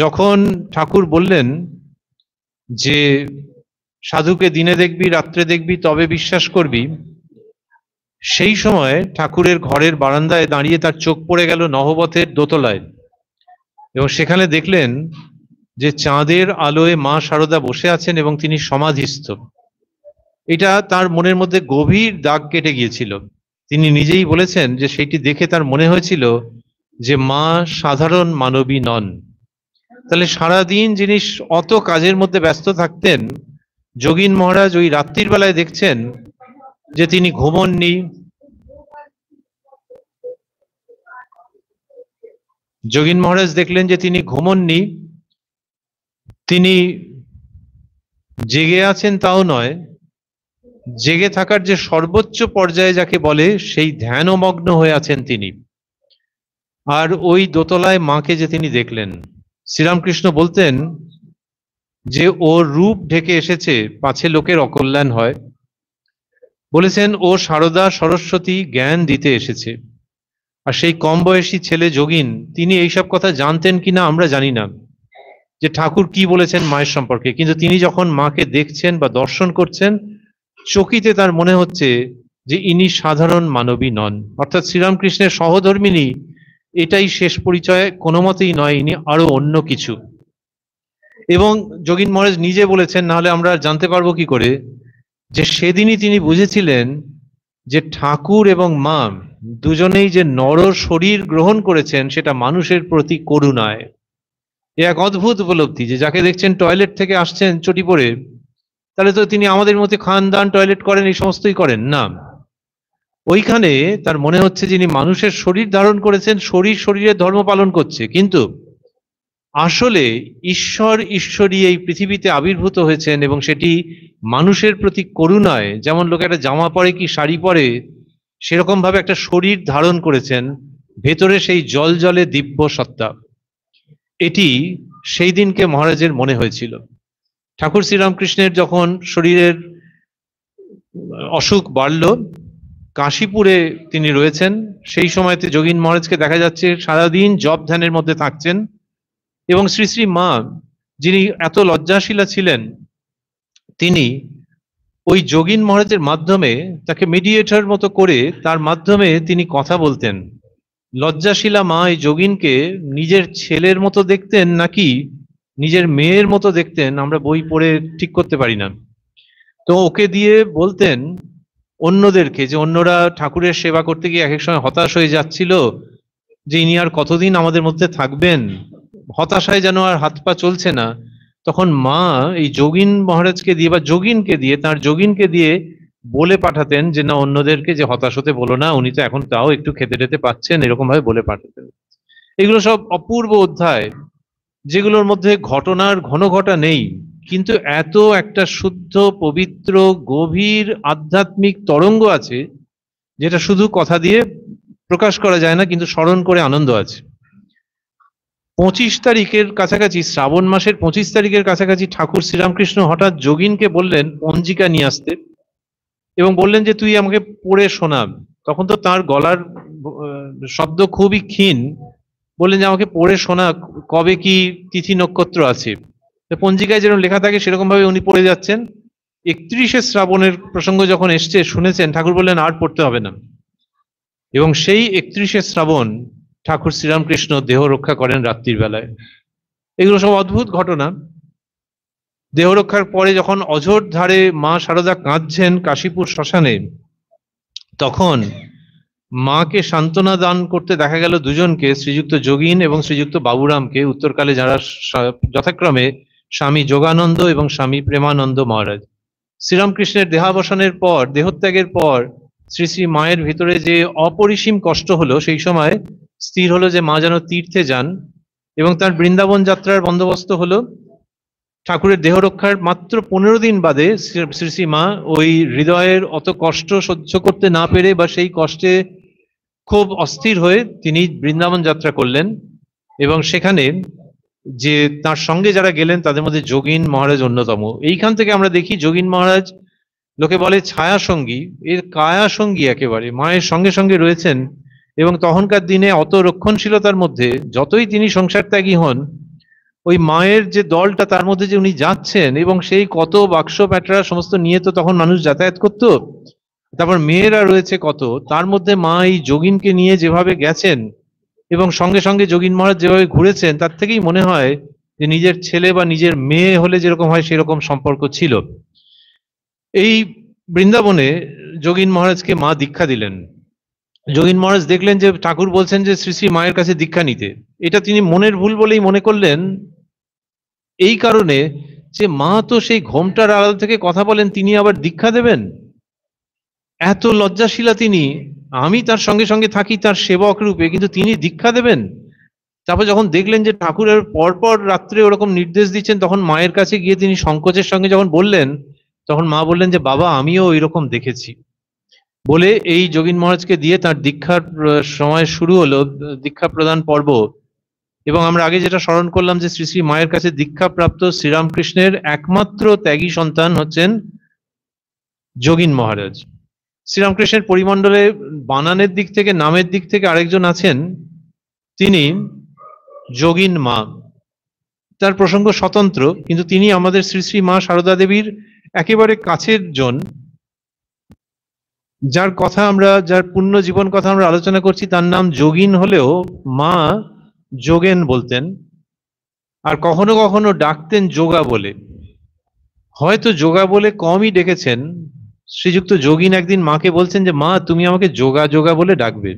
যখন ঠাকুর বললেন যে সাধুকে দিনে দেখবি রাত্রে দেখবি তবে বিশ্বাস করবি সেই সময়ে ঠাকুরের ঘরের বারান্দায় দাঁড়িয়ে তার চোখ পড়ে গেল নহবতের দোতলায় এবং সেখানে দেখলেন যে চাঁদের আলোয় মা সারদা বসে আছেন এবং তিনি সমাধিস্থ এটা তার মনের মধ্যে গভীর দাগ কেটে গিয়েছিল তিনি নিজেই বলেছেন যে সেটি দেখে তার মনে হয়েছিল যে মা সাধারণ মানবী নন তাহলে সারাদিন যিনি অত কাজের মধ্যে ব্যস্ত থাকতেন যোগীন মহারাজ ওই রাত্রির বেলায় দেখছেন যে তিনি ঘুমননি যোগিন মহারাজ দেখলেন যে তিনি ঘুমননি তিনি জেগে আছেন তাও নয় জেগে থাকার যে সর্বোচ্চ পর্যায়ে যাকে বলে সেই ধ্যানমগ্ন হয়ে আছেন তিনি আর ওই দোতলায় মাকে যে তিনি দেখলেন শ্রীরামকৃষ্ণ বলতেন যে ওর রূপ ঢেকে এসেছে পাছে লোকের অকল্যাণ হয় বলেছেন ও সারদা সরস্বতী জ্ঞান দিতে এসেছে আর সেই কম বয়সী ছেলে যোগিন তিনি এইসব কথা জানতেন কিনা আমরা জানি না যে ঠাকুর কি বলেছেন মায়ের সম্পর্কে কিন্তু তিনি যখন মাকে দেখছেন বা দর্শন করছেন চকিতে তার মনে হচ্ছে যে ইনি সাধারণ মানবী নন অর্থাৎ শ্রীরামকৃষ্ণের সহধর্মিনী এটাই শেষ পরিচয় কোনো মতেই নয় ইনি আরো অন্য কিছু এবং যোগিন মহারাজ নিজে বলেছেন নাহলে আমরা জানতে পারবো কি করে যে সেদিনই তিনি বুঝেছিলেন যে ঠাকুর এবং মা দুজনেই যে নর শরীর গ্রহণ করেছেন সেটা মানুষের প্রতি করুণায় এ এক অদ্ভুত উপলব্ধি যে যাকে দেখছেন টয়লেট থেকে আসছেন চটি পরে তাহলে তো তিনি আমাদের মধ্যে খান দান টয়লেট করেন এই সমস্তই করেন না ওইখানে তার মনে হচ্ছে যিনি মানুষের শরীর ধারণ করেছেন শরীর শরীরের ধর্ম পালন করছে কিন্তু আসলে ঈশ্বর ঈশ্বরই এই পৃথিবীতে আবির্ভূত হয়েছেন এবং সেটি মানুষের প্রতি করুণায় যেমন লোকে একটা জামা পরে কি শাড়ি পরে সেরকম ভাবে একটা শরীর ধারণ করেছেন ভেতরে সেই জল জলে দিব্য সত্তা এটি সেই দিনকে মহারাজের মনে হয়েছিল ঠাকুর শ্রীরামকৃষ্ণের যখন শরীরের অসুখ বাড়ল কাশীপুরে তিনি রয়েছেন সেই সময়তে যোগীন মহারাজকে দেখা যাচ্ছে সারাদিন জব ধ্যানের মধ্যে থাকছেন এবং শ্রী শ্রী মা যিনি এত লজ্জাশীলা ছিলেন তিনি ওই যোগিন মহারাজের মাধ্যমে তাকে মিডিয়েটার মতো করে তার মাধ্যমে তিনি কথা বলতেন লজ্জাশীলা মা এই যোগিনকে নিজের ছেলের মতো দেখতেন নাকি নিজের মেয়ের মতো দেখতেন আমরা বই পড়ে ঠিক করতে পারি না তো ওকে দিয়ে বলতেন অন্যদেরকে যে অন্যরা ঠাকুরের সেবা করতে গিয়ে এক এক সময় হতাশ হয়ে যাচ্ছিল যে ইনি আর কতদিন আমাদের মধ্যে থাকবেন হতাশায় যেন আর হাত পা চলছে না তখন মা এই যোগিন মহারাজকে দিয়ে বা যোগিনকে দিয়ে তার যোগিনকে দিয়ে বলে পাঠাতেন যে না অন্যদেরকে যে হতাশ হতে বলো না উনি তো এখন তাও একটু খেতে টেতে পাচ্ছেন এরকম ভাবে বলে পাঠাতেন এগুলো সব অপূর্ব অধ্যায় যেগুলোর মধ্যে ঘটনার ঘন ঘটা নেই কিন্তু এত একটা শুদ্ধ পবিত্র গভীর আধ্যাত্মিক তরঙ্গ আছে যেটা শুধু কথা দিয়ে প্রকাশ করা যায় না কিন্তু স্মরণ করে আনন্দ আছে পঁচিশ তারিখের কাছাকাছি শ্রাবণ মাসের পঁচিশ তারিখের কাছাকাছি ঠাকুর শ্রীরামকৃষ্ণ হঠাৎ যোগিনকে বললেন পঞ্জিকা নিয়ে আসতে এবং বললেন যে তুই আমাকে পড়ে শোনা তখন তো তার গলার শব্দ খুবই ক্ষীণ বললেন যে আমাকে পড়ে শোনা কবে কি তিথি নক্ষত্র আছে পঞ্জিকায় যেরকম লেখা থাকে সেরকম ভাবে উনি পড়ে যাচ্ছেন একত্রিশে শ্রাবণের প্রসঙ্গ যখন এসছে শুনেছেন ঠাকুর বললেন আর পড়তে হবে না এবং সেই একত্রিশে শ্রাবণ ঠাকুর শ্রীরামকৃষ্ণ দেহ রক্ষা করেন রাত্রির বেলায় এগুলো সব অদ্ভুত ঘটনা দেহ রক্ষার পরে যখন অঝোর ধারে মা সারদা কাঁদছেন কাশীপুর শ্মশানে তখন মাকে সান্ত্বনা দান করতে দেখা গেল দুজনকে শ্রীযুক্ত যোগীন এবং শ্রীযুক্ত বাবুরামকে উত্তরকালে যারা যথাক্রমে স্বামী যোগানন্দ এবং স্বামী প্রেমানন্দ মহারাজ শ্রীরামকৃষ্ণের দেহাবসানের পর দেহত্যাগের পর শ্রী শ্রী মায়ের ভিতরে যে অপরিসীম কষ্ট হলো সেই সময় স্থির হলো যে মা যেন তীর্থে যান এবং তার বৃন্দাবন যাত্রার বন্দোবস্ত হলো ঠাকুরের দেহ রক্ষার মাত্র পনেরো দিন বাদে শ্রী শ্রী মা ওই হৃদয়ের অত কষ্ট সহ্য করতে না পেরে বা সেই কষ্টে খুব অস্থির হয়ে তিনি বৃন্দাবন যাত্রা করলেন এবং সেখানে যে তার সঙ্গে যারা গেলেন তাদের মধ্যে যোগীন মহারাজ অন্যতম এইখান থেকে আমরা দেখি যোগীন মহারাজ লোকে বলে ছায়া সঙ্গী এর কায়া সঙ্গী একেবারে মায়ের সঙ্গে সঙ্গে রয়েছেন এবং তখনকার দিনে অত রক্ষণশীলতার মধ্যে যতই তিনি সংসার ত্যাগী হন ওই মায়ের যে দলটা তার মধ্যে যে উনি যাচ্ছেন এবং সেই কত বাক্স প্যাটরা সমস্ত নিয়ে তো তখন মানুষ যাতায়াত করত তারপর মেয়েরা রয়েছে কত তার মধ্যে মা এই যোগিনকে নিয়ে যেভাবে গেছেন এবং সঙ্গে সঙ্গে যোগিন মহারাজ যেভাবে ঘুরেছেন তার থেকেই মনে হয় যে নিজের ছেলে বা নিজের মেয়ে হলে যেরকম হয় সেরকম সম্পর্ক ছিল এই বৃন্দাবনে যোগিন মহারাজকে মা দীক্ষা দিলেন যোগিন মহারাজ দেখলেন যে ঠাকুর বলছেন যে শ্রী শ্রী মায়ের কাছে দীক্ষা নিতে এটা তিনি মনের ভুল বলেই মনে করলেন এই কারণে যে মা তো সেই ঘোমটার আড়াল থেকে কথা বলেন তিনি আবার দীক্ষা দেবেন এত লজ্জাশীলা তিনি আমি তার সঙ্গে সঙ্গে থাকি তার সেবক রূপে কিন্তু তিনি দীক্ষা দেবেন তারপর যখন দেখলেন যে ঠাকুরের পরপর রাত্রে ওরকম নির্দেশ দিচ্ছেন তখন মায়ের কাছে গিয়ে তিনি সংকোচের সঙ্গে যখন বললেন তখন মা বললেন যে বাবা আমিও ওইরকম দেখেছি বলে এই যোগীন মহারাজকে দিয়ে তার দীক্ষার সময় শুরু হলো দীক্ষা প্রদান পর্ব এবং আমরা আগে যেটা স্মরণ করলাম যে শ্রী শ্রী মায়ের কাছে দীক্ষাপ্রাপ্ত শ্রীরামকৃষ্ণের একমাত্র ত্যাগী সন্তান হচ্ছেন যোগীন মহারাজ শ্রীরামকৃষ্ণের পরিমণ্ডলে বানানের দিক থেকে নামের দিক থেকে আরেকজন আছেন তিনি যোগিন মা তার প্রসঙ্গ স্বতন্ত্র কিন্তু তিনি আমাদের শ্রী শ্রী মা সারদা দেবীর একেবারে কাছের জন যার কথা আমরা যার পূর্ণ জীবন কথা আমরা আলোচনা করছি তার নাম যোগিন হলেও মা যোগেন বলতেন আর কখনো কখনো ডাকতেন যোগা বলে হয়তো যোগা বলে কমই ডেকেছেন শ্রীযুক্ত যোগিন একদিন মাকে বলছেন যে মা তুমি আমাকে যোগা যোগা বলে ডাকবে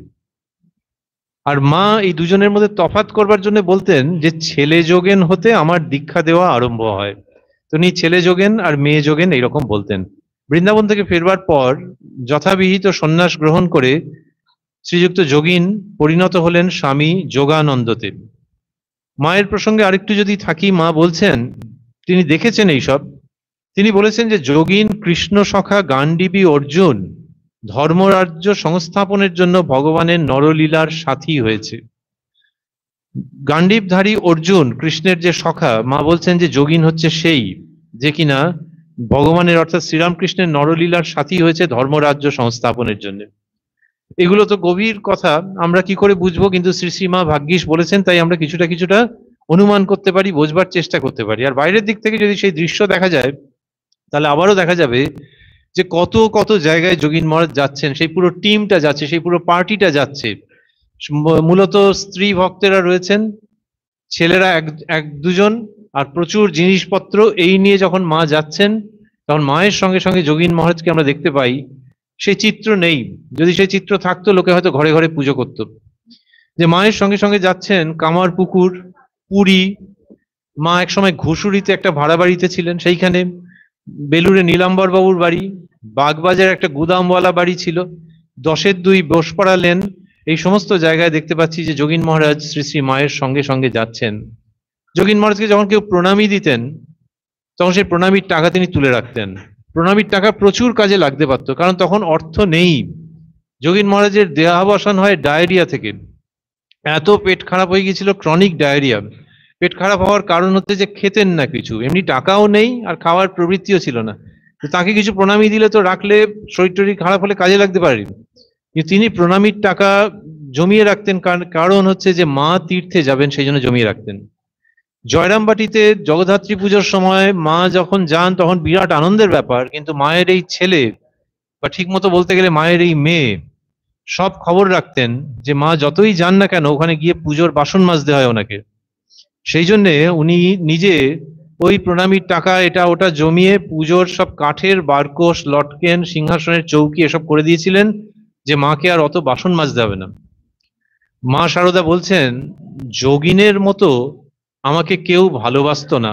আর মা এই দুজনের মধ্যে তফাত করবার জন্য বলতেন যে ছেলে যোগেন হতে আমার দীক্ষা দেওয়া আরম্ভ হয় তো উনি ছেলে যোগেন আর মেয়ে যোগেন এইরকম বলতেন বৃন্দাবন থেকে ফেরবার পর যথাবিহিত সন্ন্যাস গ্রহণ করে শ্রীযুক্ত যোগিন পরিণত হলেন স্বামী যোগানন্দতে মায়ের প্রসঙ্গে আরেকটু যদি থাকি মা বলছেন তিনি দেখেছেন এইসব তিনি বলেছেন যে যোগিন কৃষ্ণ সখা গান্ডিবি অর্জুন ধর্মরাজ্য সংস্থাপনের জন্য ভগবানের নরলীলার সাথী হয়েছে গান্ডীবধারী অর্জুন কৃষ্ণের যে সখা মা বলছেন যে যোগিন হচ্ছে সেই যে কিনা ভগবানের অর্থাৎ শ্রীরামকৃষ্ণের নরলীলার সাথী হয়েছে ধর্মরাজ্য সংস্থাপনের জন্য এগুলো তো গভীর কথা আমরা কি করে বুঝবো কিন্তু শ্রী শ্রীমা ভাগ্যিস বলেছেন তাই আমরা কিছুটা কিছুটা অনুমান করতে পারি বোঝবার চেষ্টা করতে পারি আর বাইরের দিক থেকে যদি সেই দৃশ্য দেখা যায় তাহলে আবারও দেখা যাবে যে কত কত জায়গায় যোগীন মহারাজ যাচ্ছেন সেই পুরো টিমটা যাচ্ছে সেই পুরো পার্টিটা যাচ্ছে মূলত স্ত্রী ভক্তেরা রয়েছেন ছেলেরা এক এক দুজন আর প্রচুর জিনিসপত্র এই নিয়ে যখন মা যাচ্ছেন তখন মায়ের সঙ্গে সঙ্গে যোগীন মহারাজকে আমরা দেখতে পাই সে চিত্র নেই যদি সে চিত্র থাকতো লোকে হয়তো ঘরে ঘরে পুজো করত যে মায়ের সঙ্গে সঙ্গে যাচ্ছেন কামার পুকুর পুরী মা একসময় ঘুষুরিতে একটা ভাড়া বাড়িতে ছিলেন সেইখানে বেলুরে নীলাম্বর বাবুর বাড়ি বাগবাজার একটা গুদামওয়ালা বাড়ি ছিল দশের দুই বসপাড়া লেন এই সমস্ত জায়গায় দেখতে পাচ্ছি যে যোগীন মহারাজ শ্রী শ্রী মায়ের সঙ্গে সঙ্গে যাচ্ছেন যোগিন মহারাজকে যখন কেউ প্রণামী দিতেন তখন সেই প্রণামীর টাকা তিনি তুলে রাখতেন প্রণামীর টাকা প্রচুর কাজে লাগতে পারত কারণ তখন অর্থ নেই যোগীন মহারাজের দেহাবসান হয় ডায়রিয়া থেকে এত পেট খারাপ হয়ে গিয়েছিল ক্রনিক ডায়রিয়া পেট খারাপ হওয়ার কারণ হচ্ছে যে খেতেন না কিছু এমনি টাকাও নেই আর খাওয়ার প্রবৃত্তিও ছিল না তাকে কিছু প্রণামী দিলে তো রাখলে শরীর টরীর খারাপ হলে কাজে লাগতে পারেন তিনি প্রণামীর টাকা জমিয়ে রাখতেন কারণ হচ্ছে যে মা তীর্থে যাবেন সেই জন্য জমিয়ে রাখতেন জয়রামবাটিতে জগদ্ধাত্রী পুজোর সময় মা যখন যান তখন বিরাট আনন্দের ব্যাপার কিন্তু মায়ের এই ছেলে বা ঠিক মতো বলতে গেলে মায়ের এই মেয়ে সব খবর রাখতেন যে মা যতই যান না কেন ওখানে গিয়ে পুজোর বাসন মাজতে হয় ওনাকে সেই জন্যে উনি নিজে ওই প্রণামীর টাকা এটা ওটা জমিয়ে পুজোর সব কাঠের বারকোষ লটকেন সিংহাসনের চৌকি এসব করে দিয়েছিলেন যে মাকে আর অত বাসন মাজতে হবে না মা সারদা বলছেন যোগিনের মতো আমাকে কেউ ভালোবাসত না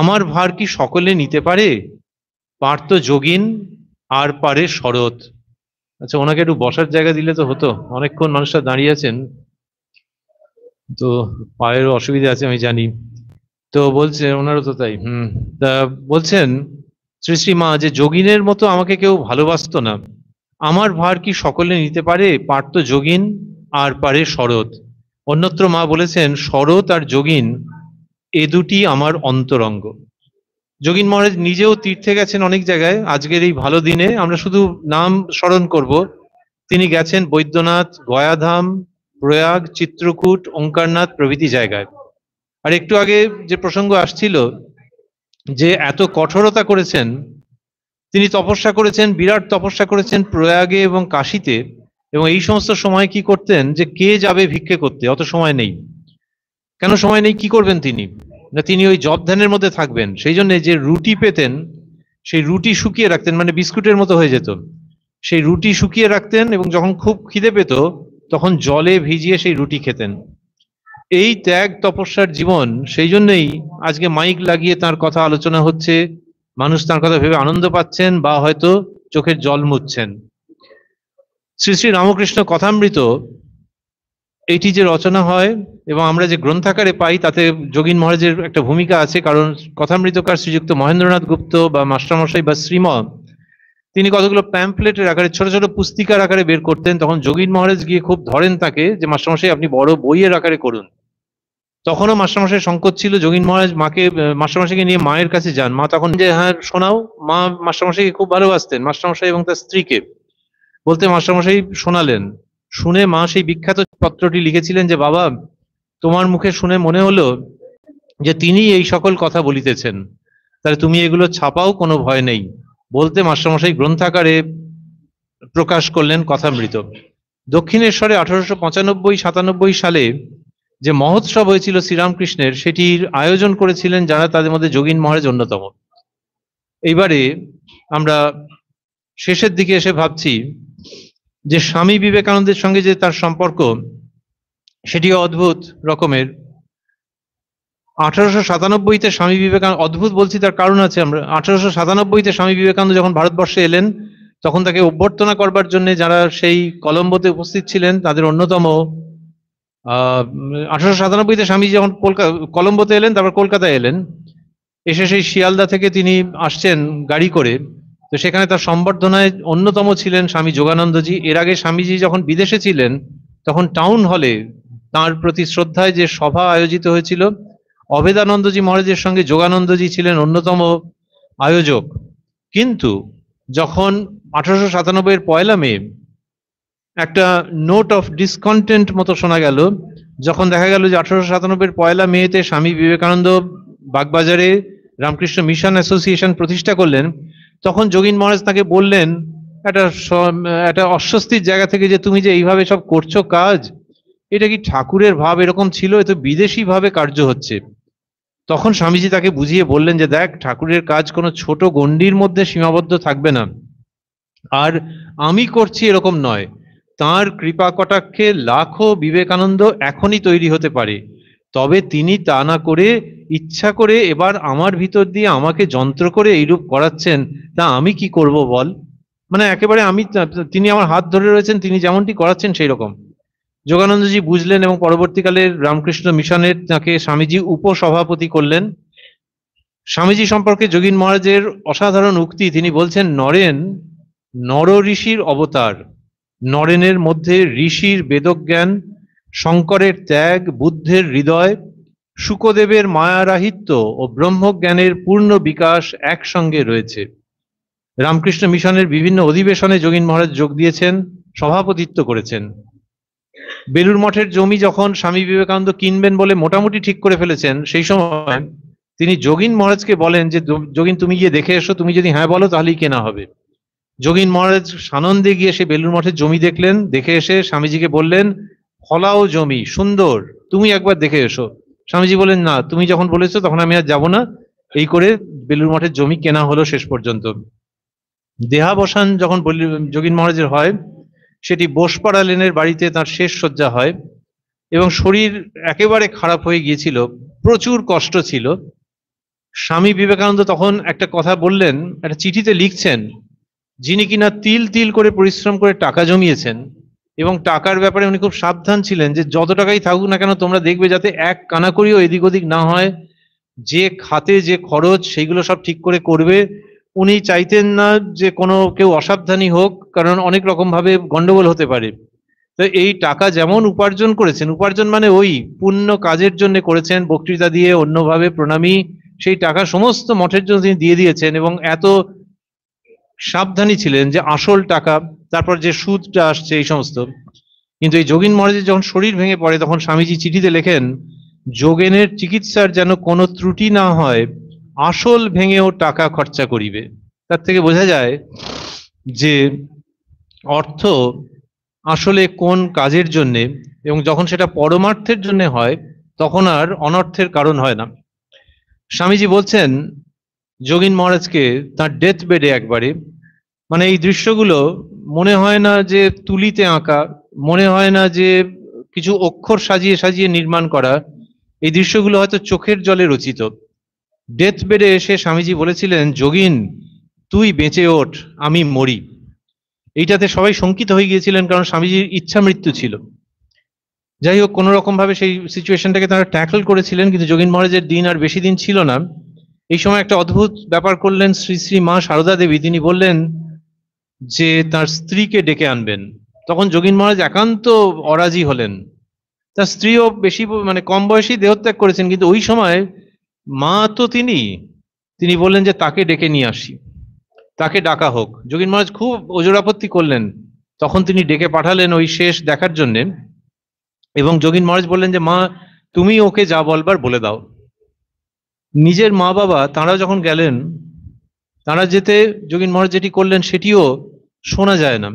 আমার ভার কি সকলে নিতে পারে পারত যোগিন আর পারে শরৎ আচ্ছা ওনাকে একটু বসার জায়গা দিলে তো হতো অনেকক্ষণ মানুষটা দাঁড়িয়ে আছেন তো পায়ের অসুবিধা আছে আমি জানি তো বলছে ওনারও তো তাই হুম তা বলছেন শ্রী শ্রী মা যে যোগিনের মতো আমাকে কেউ ভালোবাসত না আমার ভার কি সকলে নিতে পারে পারত যোগিন আর পারে শরৎ অন্যত্র মা বলেছেন শরৎ আর যোগিন এ দুটি আমার অন্তরঙ্গ যোগিন মহারাজ নিজেও তীর্থে গেছেন অনেক জায়গায় আজকের এই ভালো দিনে আমরা শুধু নাম স্মরণ করব তিনি গেছেন বৈদ্যনাথ গয়াধাম প্রয়াগ চিত্রকূট ওঙ্কারনাথ প্রভৃতি জায়গায় আর একটু আগে যে প্রসঙ্গ আসছিল যে এত কঠোরতা করেছেন তিনি তপস্যা করেছেন বিরাট তপস্যা করেছেন প্রয়াগে এবং কাশীতে এবং এই সমস্ত সময় কি করতেন যে কে যাবে ভিক্ষে করতে অত সময় নেই কেন সময় নেই কি করবেন তিনি না তিনি ওই জব ধ্যানের মধ্যে থাকবেন সেই জন্য যে রুটি পেতেন সেই রুটি শুকিয়ে রাখতেন মানে বিস্কুটের মতো হয়ে যেত সেই রুটি শুকিয়ে রাখতেন এবং যখন খুব খিদে পেত তখন জলে ভিজিয়ে সেই রুটি খেতেন এই ত্যাগ তপস্যার জীবন সেই জন্যই আজকে মাইক লাগিয়ে তার কথা আলোচনা হচ্ছে মানুষ তার কথা ভেবে আনন্দ পাচ্ছেন বা হয়তো চোখের জল মুচ্ছেন শ্রী শ্রী রামকৃষ্ণ কথামৃত এটি যে রচনা হয় এবং আমরা যে গ্রন্থাকারে পাই তাতে যোগীন মহারাজের একটা ভূমিকা আছে কারণ কথামৃতকার শ্রীযুক্ত মহেন্দ্রনাথ গুপ্ত বা মাস্টারমশাই বা শ্রীম তিনি কতগুলো প্যাম্পলেটের আকারে ছোট ছোট পুস্তিকার আকারে বের করতেন তখন যোগীন মহারাজ গিয়ে খুব ধরেন তাকে যে মাস্টারমশাই আপনি বড় বইয়ের আকারে করুন তখনও মাস্টারমশাই সংকট ছিল যোগীন মহারাজ মাকে মাস্টারমশাইকে নিয়ে মায়ের কাছে যান মা তখন যে হ্যাঁ শোনাও মা মাস্টারমশাইকে খুব ভালোবাসতেন মাস্টারমশাই এবং তার স্ত্রীকে বলতে মাস্টারমশাই শোনালেন শুনে মা সেই বিখ্যাত পত্রটি লিখেছিলেন যে বাবা তোমার মুখে শুনে মনে হলো যে তিনি এই সকল কথা বলিতেছেন তাহলে তুমি এগুলো ছাপাও কোনো ভয় নেই বলতে মাস্টারমশাই গ্রন্থাকারে প্রকাশ করলেন কথামৃত দক্ষিণেশ্বরে আঠারোশো পঁচানব্বই সাতানব্বই সালে যে মহোৎসব হয়েছিল শ্রীরামকৃষ্ণের সেটির আয়োজন করেছিলেন যারা তাদের মধ্যে যোগীন মহারাজ অন্যতম এইবারে আমরা শেষের দিকে এসে ভাবছি যে স্বামী বিবেকানন্দের সঙ্গে যে তার সম্পর্ক সেটিও অদ্ভুত রকমের আঠারোশো সাতানব্বইতে স্বামী বিবেকানন্দ অদ্ভুত বলছি তার কারণ আছে আমরা আঠারোশো সাতানব্বইতে স্বামী বিবেকানন্দ যখন ভারতবর্ষে এলেন তখন তাকে অভ্যর্থনা করবার জন্য যারা সেই কলম্বোতে উপস্থিত ছিলেন তাদের অন্যতম আঠারোশো সাতানব্বইতে স্বামী যখন কলকাতা কলম্বোতে এলেন তারপর কলকাতায় এলেন এসে সেই শিয়ালদা থেকে তিনি আসছেন গাড়ি করে তো সেখানে তার সম্বর্ধনায় অন্যতম ছিলেন স্বামী যোগানন্দজি এর আগে স্বামীজি যখন বিদেশে ছিলেন তখন টাউন হলে তার প্রতি শ্রদ্ধায় যে সভা আয়োজিত হয়েছিল অবেদানন্দজি মহারাজের সঙ্গে যোগানন্দজি ছিলেন অন্যতম আয়োজক কিন্তু যখন আঠারোশো সাতানব্বইয়ের পয়লা মে একটা নোট অফ ডিসকন্টেন্ট মতো শোনা গেল যখন দেখা গেল যে আঠারোশো সাতানব্বইয়ের পয়লা মেতে স্বামী বিবেকানন্দ বাগবাজারে রামকৃষ্ণ মিশন অ্যাসোসিয়েশন প্রতিষ্ঠা করলেন তখন যোগীন মহারাজ তাকে বললেন একটা একটা অস্বস্তির জায়গা থেকে যে তুমি যে এইভাবে সব করছো কাজ এটা কি ঠাকুরের ভাব এরকম ছিল এ তো বিদেশি ভাবে কার্য হচ্ছে তখন স্বামীজি তাকে বুঝিয়ে বললেন যে দেখ ঠাকুরের কাজ কোনো ছোট গণ্ডির মধ্যে সীমাবদ্ধ থাকবে না আর আমি করছি এরকম নয় তার কৃপা কটাক্ষে লাখো বিবেকানন্দ এখনই তৈরি হতে পারে তবে তিনি তা না করে ইচ্ছা করে এবার আমার ভিতর দিয়ে আমাকে যন্ত্র করে এইরূপ করাচ্ছেন তা আমি কি করব বল মানে একেবারে আমি তিনি আমার হাত ধরে রয়েছেন তিনি যেমনটি করাচ্ছেন সেই রকম যোগানন্দজি বুঝলেন এবং পরবর্তীকালে রামকৃষ্ণ মিশনের তাকে স্বামীজি উপসভাপতি করলেন স্বামীজি সম্পর্কে যোগীন মহারাজের অসাধারণ উক্তি তিনি বলছেন নরেন নর ঋষির অবতার নরেনের মধ্যে ঋষির বেদজ্ঞান শঙ্করের ত্যাগ বুদ্ধের হৃদয় শুকদেবের মায়ারাহিত্য ও ব্রহ্মজ্ঞানের পূর্ণ বিকাশ একসঙ্গে রয়েছে রামকৃষ্ণ মিশনের বিভিন্ন অধিবেশনে যোগীন মহারাজ যোগ দিয়েছেন সভাপতিত্ব করেছেন বেলুর মঠের জমি যখন স্বামী বিবেকানন্দ কিনবেন বলে মোটামুটি ঠিক করে ফেলেছেন সেই সময় তিনি যোগিন মহারাজকে বলেন যে যোগিন তুমি গিয়ে দেখে এসো তুমি যদি হ্যাঁ বলো তাহলেই কেনা হবে যোগিন মহারাজ সানন্দে গিয়ে সে বেলুর মঠের জমি দেখলেন দেখে এসে স্বামীজিকে বললেন ফলাও জমি সুন্দর তুমি একবার দেখে এসো স্বামীজি বলেন না তুমি যখন বলেছো তখন আমি আর যাব না এই করে বেলুর মঠের জমি কেনা হলো শেষ পর্যন্ত দেহাবসান যখন যোগীন মহারাজের হয় সেটি বোসপাড়া লেনের বাড়িতে তার শেষ শয্যা হয় এবং শরীর একেবারে খারাপ হয়ে গিয়েছিল প্রচুর কষ্ট ছিল স্বামী বিবেকানন্দ তখন একটা কথা বললেন একটা চিঠিতে লিখছেন যিনি কিনা তিল তিল করে পরিশ্রম করে টাকা জমিয়েছেন এবং টাকার ব্যাপারে উনি খুব সাবধান ছিলেন যে যত টাকাই থাকুক না কেন তোমরা দেখবে যাতে এক কানাকড়িও এদিক ওদিক না হয় যে খাতে যে খরচ সেইগুলো সব ঠিক করে করবে উনি চাইতেন না যে কোনো কেউ অসাবধানী হোক কারণ অনেক রকমভাবে গণ্ডগোল হতে পারে তো এই টাকা যেমন উপার্জন করেছেন উপার্জন মানে ওই পূর্ণ কাজের জন্য করেছেন বক্তৃতা দিয়ে অন্যভাবে প্রণামী সেই টাকা সমস্ত মঠের জন্য তিনি দিয়ে দিয়েছেন এবং এত সাবধানী ছিলেন যে আসল টাকা তারপর যে সুদটা আসছে এই সমস্ত কিন্তু এই যোগিন মহারাজের যখন শরীর ভেঙে পড়ে তখন স্বামীজি চিঠিতে লেখেন যোগেনের চিকিৎসার যেন কোনো ত্রুটি না হয় আসল ভেঙেও টাকা খরচা করিবে তার থেকে বোঝা যায় যে অর্থ আসলে কোন কাজের জন্যে এবং যখন সেটা পরমার্থের জন্য হয় তখন আর অনর্থের কারণ হয় না স্বামীজি বলছেন যোগিন মহারাজকে তার ডেথ বেডে একবারে মানে এই দৃশ্যগুলো মনে হয় না যে তুলিতে আঁকা মনে হয় না যে কিছু অক্ষর সাজিয়ে সাজিয়ে নির্মাণ করা এই দৃশ্যগুলো হয়তো চোখের জলে রচিত ডেথ বেডে এসে স্বামীজি বলেছিলেন যোগিন তুই বেঁচে ওঠ আমি মরি এইটাতে সবাই শঙ্কিত হয়ে গিয়েছিলেন কারণ স্বামীজির ইচ্ছা মৃত্যু ছিল যাই হোক কোনো রকমভাবে সেই সিচুয়েশনটাকে তারা ট্যাকল করেছিলেন কিন্তু যোগিন মহারাজের দিন আর বেশি দিন ছিল না এই সময় একটা অদ্ভুত ব্যাপার করলেন শ্রী শ্রী মা সারদা দেবী তিনি বললেন যে তার স্ত্রীকে ডেকে আনবেন তখন যোগীন মহারাজ একান্ত অরাজি হলেন তার স্ত্রীও বেশি মানে কম বয়সী দেহত্যাগ করেছেন কিন্তু ওই সময় মা তো তিনি তিনি বললেন যে তাকে ডেকে নিয়ে আসি তাকে ডাকা হোক যোগীন মহারাজ খুব ওজোরাপত্তি করলেন তখন তিনি ডেকে পাঠালেন ওই শেষ দেখার জন্যে এবং যোগীন মহারাজ বললেন যে মা তুমি ওকে যা বলবার বলে দাও নিজের মা বাবা তারা যখন গেলেন তারা যেতে যোগীন মহারাজ যেটি করলেন সেটিও শোনা যায় না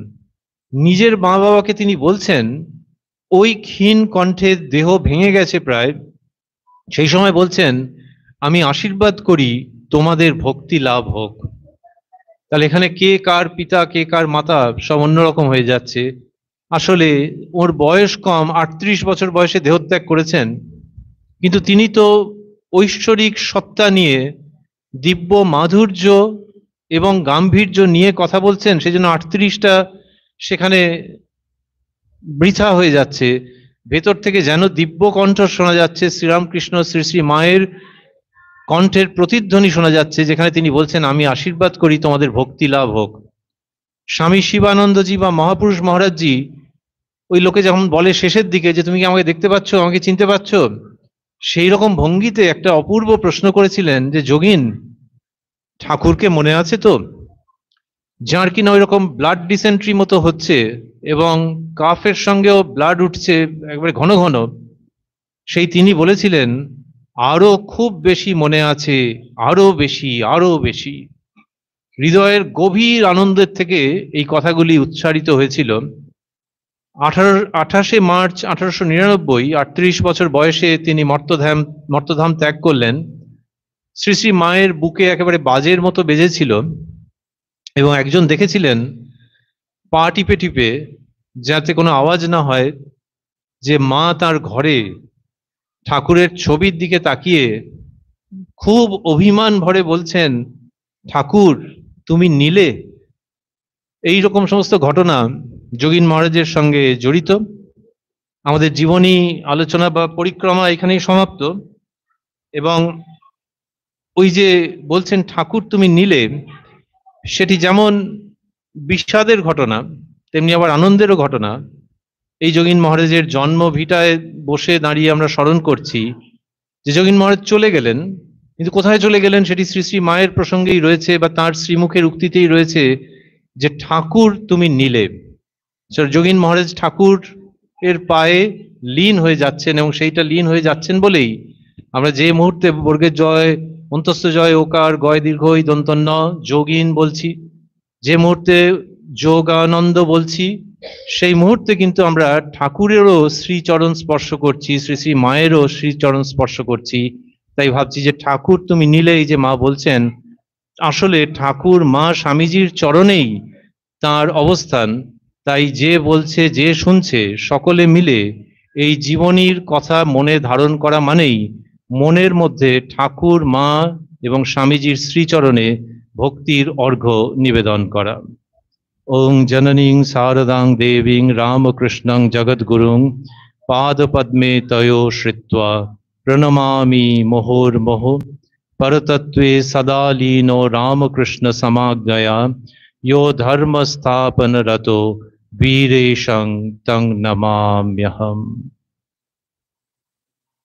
নিজের মা বাবাকে তিনি বলছেন ওই ক্ষীণ কণ্ঠে দেহ ভেঙে গেছে প্রায় সেই সময় বলছেন আমি আশীর্বাদ করি তোমাদের ভক্তি লাভ হোক তাহলে এখানে কে কার পিতা কে কার মাতা সব অন্যরকম হয়ে যাচ্ছে আসলে ওর বয়স কম আটত্রিশ বছর বয়সে দেহত্যাগ করেছেন কিন্তু তিনি তো ঐশ্বরিক সত্তা নিয়ে দিব্য মাধুর্য এবং গাম্ভীর্য নিয়ে কথা বলছেন সেই জন্য আটত্রিশটা সেখানে বৃথা হয়ে যাচ্ছে ভেতর থেকে যেন দিব্য কণ্ঠ শোনা যাচ্ছে শ্রীরামকৃষ্ণ শ্রী শ্রী মায়ের কণ্ঠের প্রতিধ্বনি শোনা যাচ্ছে যেখানে তিনি বলছেন আমি আশীর্বাদ করি তোমাদের ভক্তি লাভ হোক স্বামী শিবানন্দজি বা মহাপুরুষ মহারাজজি ওই লোকে যখন বলে শেষের দিকে যে তুমি কি আমাকে দেখতে পাচ্ছ আমাকে চিনতে পারছো সেই রকম ভঙ্গিতে একটা অপূর্ব প্রশ্ন করেছিলেন যে যোগিন ঠাকুরকে মনে আছে তো যার কিনা ওই রকম ব্লাড ডিসেন্ট্রি মতো হচ্ছে এবং কাফের সঙ্গেও ব্লাড উঠছে একবারে ঘন ঘন সেই তিনি বলেছিলেন আরো খুব বেশি মনে আছে আরো বেশি আরো বেশি হৃদয়ের গভীর আনন্দের থেকে এই কথাগুলি উচ্চারিত হয়েছিল আঠাশে মার্চ আঠারোশো নিরানব্বই আটত্রিশ বছর বয়সে তিনি মর্তধাম মর্তধাম ত্যাগ করলেন শ্রী শ্রী মায়ের বুকে একেবারে বাজের মতো বেজেছিল এবং একজন দেখেছিলেন পা টিপে টিপে যাতে কোনো আওয়াজ না হয় যে মা তার ঘরে ঠাকুরের ছবির দিকে তাকিয়ে খুব অভিমান ভরে বলছেন ঠাকুর তুমি নিলে এই রকম সমস্ত ঘটনা যোগীন মহারাজের সঙ্গে জড়িত আমাদের জীবনী আলোচনা বা পরিক্রমা এখানেই সমাপ্ত এবং ওই যে বলছেন ঠাকুর তুমি নিলে সেটি যেমন বিষাদের ঘটনা তেমনি আবার আনন্দেরও ঘটনা এই যোগিন মহারাজের জন্ম ভিটায় বসে দাঁড়িয়ে আমরা স্মরণ করছি যে যোগিন মহারাজ চলে গেলেন কিন্তু কোথায় চলে গেলেন সেটি শ্রী শ্রী মায়ের প্রসঙ্গেই রয়েছে বা তার শ্রীমুখের উক্তিতেই রয়েছে যে ঠাকুর তুমি নিলে যোগীন মহারাজ ঠাকুর এর পায়ে লীন হয়ে যাচ্ছেন এবং সেইটা লীন হয়ে যাচ্ছেন বলেই আমরা যে মুহূর্তে বর্গের জয় অন্তস্থ জয় ওকার গয় দীর্ঘ দন্তন্য যোগিন বলছি যে মুহূর্তে যোগানন্দ বলছি সেই মুহূর্তে কিন্তু আমরা ঠাকুরেরও শ্রীচরণ স্পর্শ করছি শ্রী শ্রী মায়েরও শ্রীচরণ স্পর্শ করছি তাই ভাবছি যে ঠাকুর তুমি নিলেই যে মা বলছেন আসলে ঠাকুর মা স্বামীজির চরণেই তার অবস্থান তাই যে বলছে যে শুনছে সকলে মিলে এই জীবনীর কথা মনে ধারণ করা মানেই মনের মধ্যে ঠাকুর মা এবং স্বামীজির শ্রীচরণে ভক্তির অর্ঘ্য নিবেদন করা ওং জননীং সারদাং দেবীং রামকৃষ্ণং জগদ্গুরুং পাদপদ্মে তয়ো শ্রিত্বা প্রণমামি মোহ পরতত্ত্বে সদা লীনো রামকৃষ্ণ সমাজ্ঞয়া यो धर्मस्थापनरतो वीरेशं तं नमाम्यहम्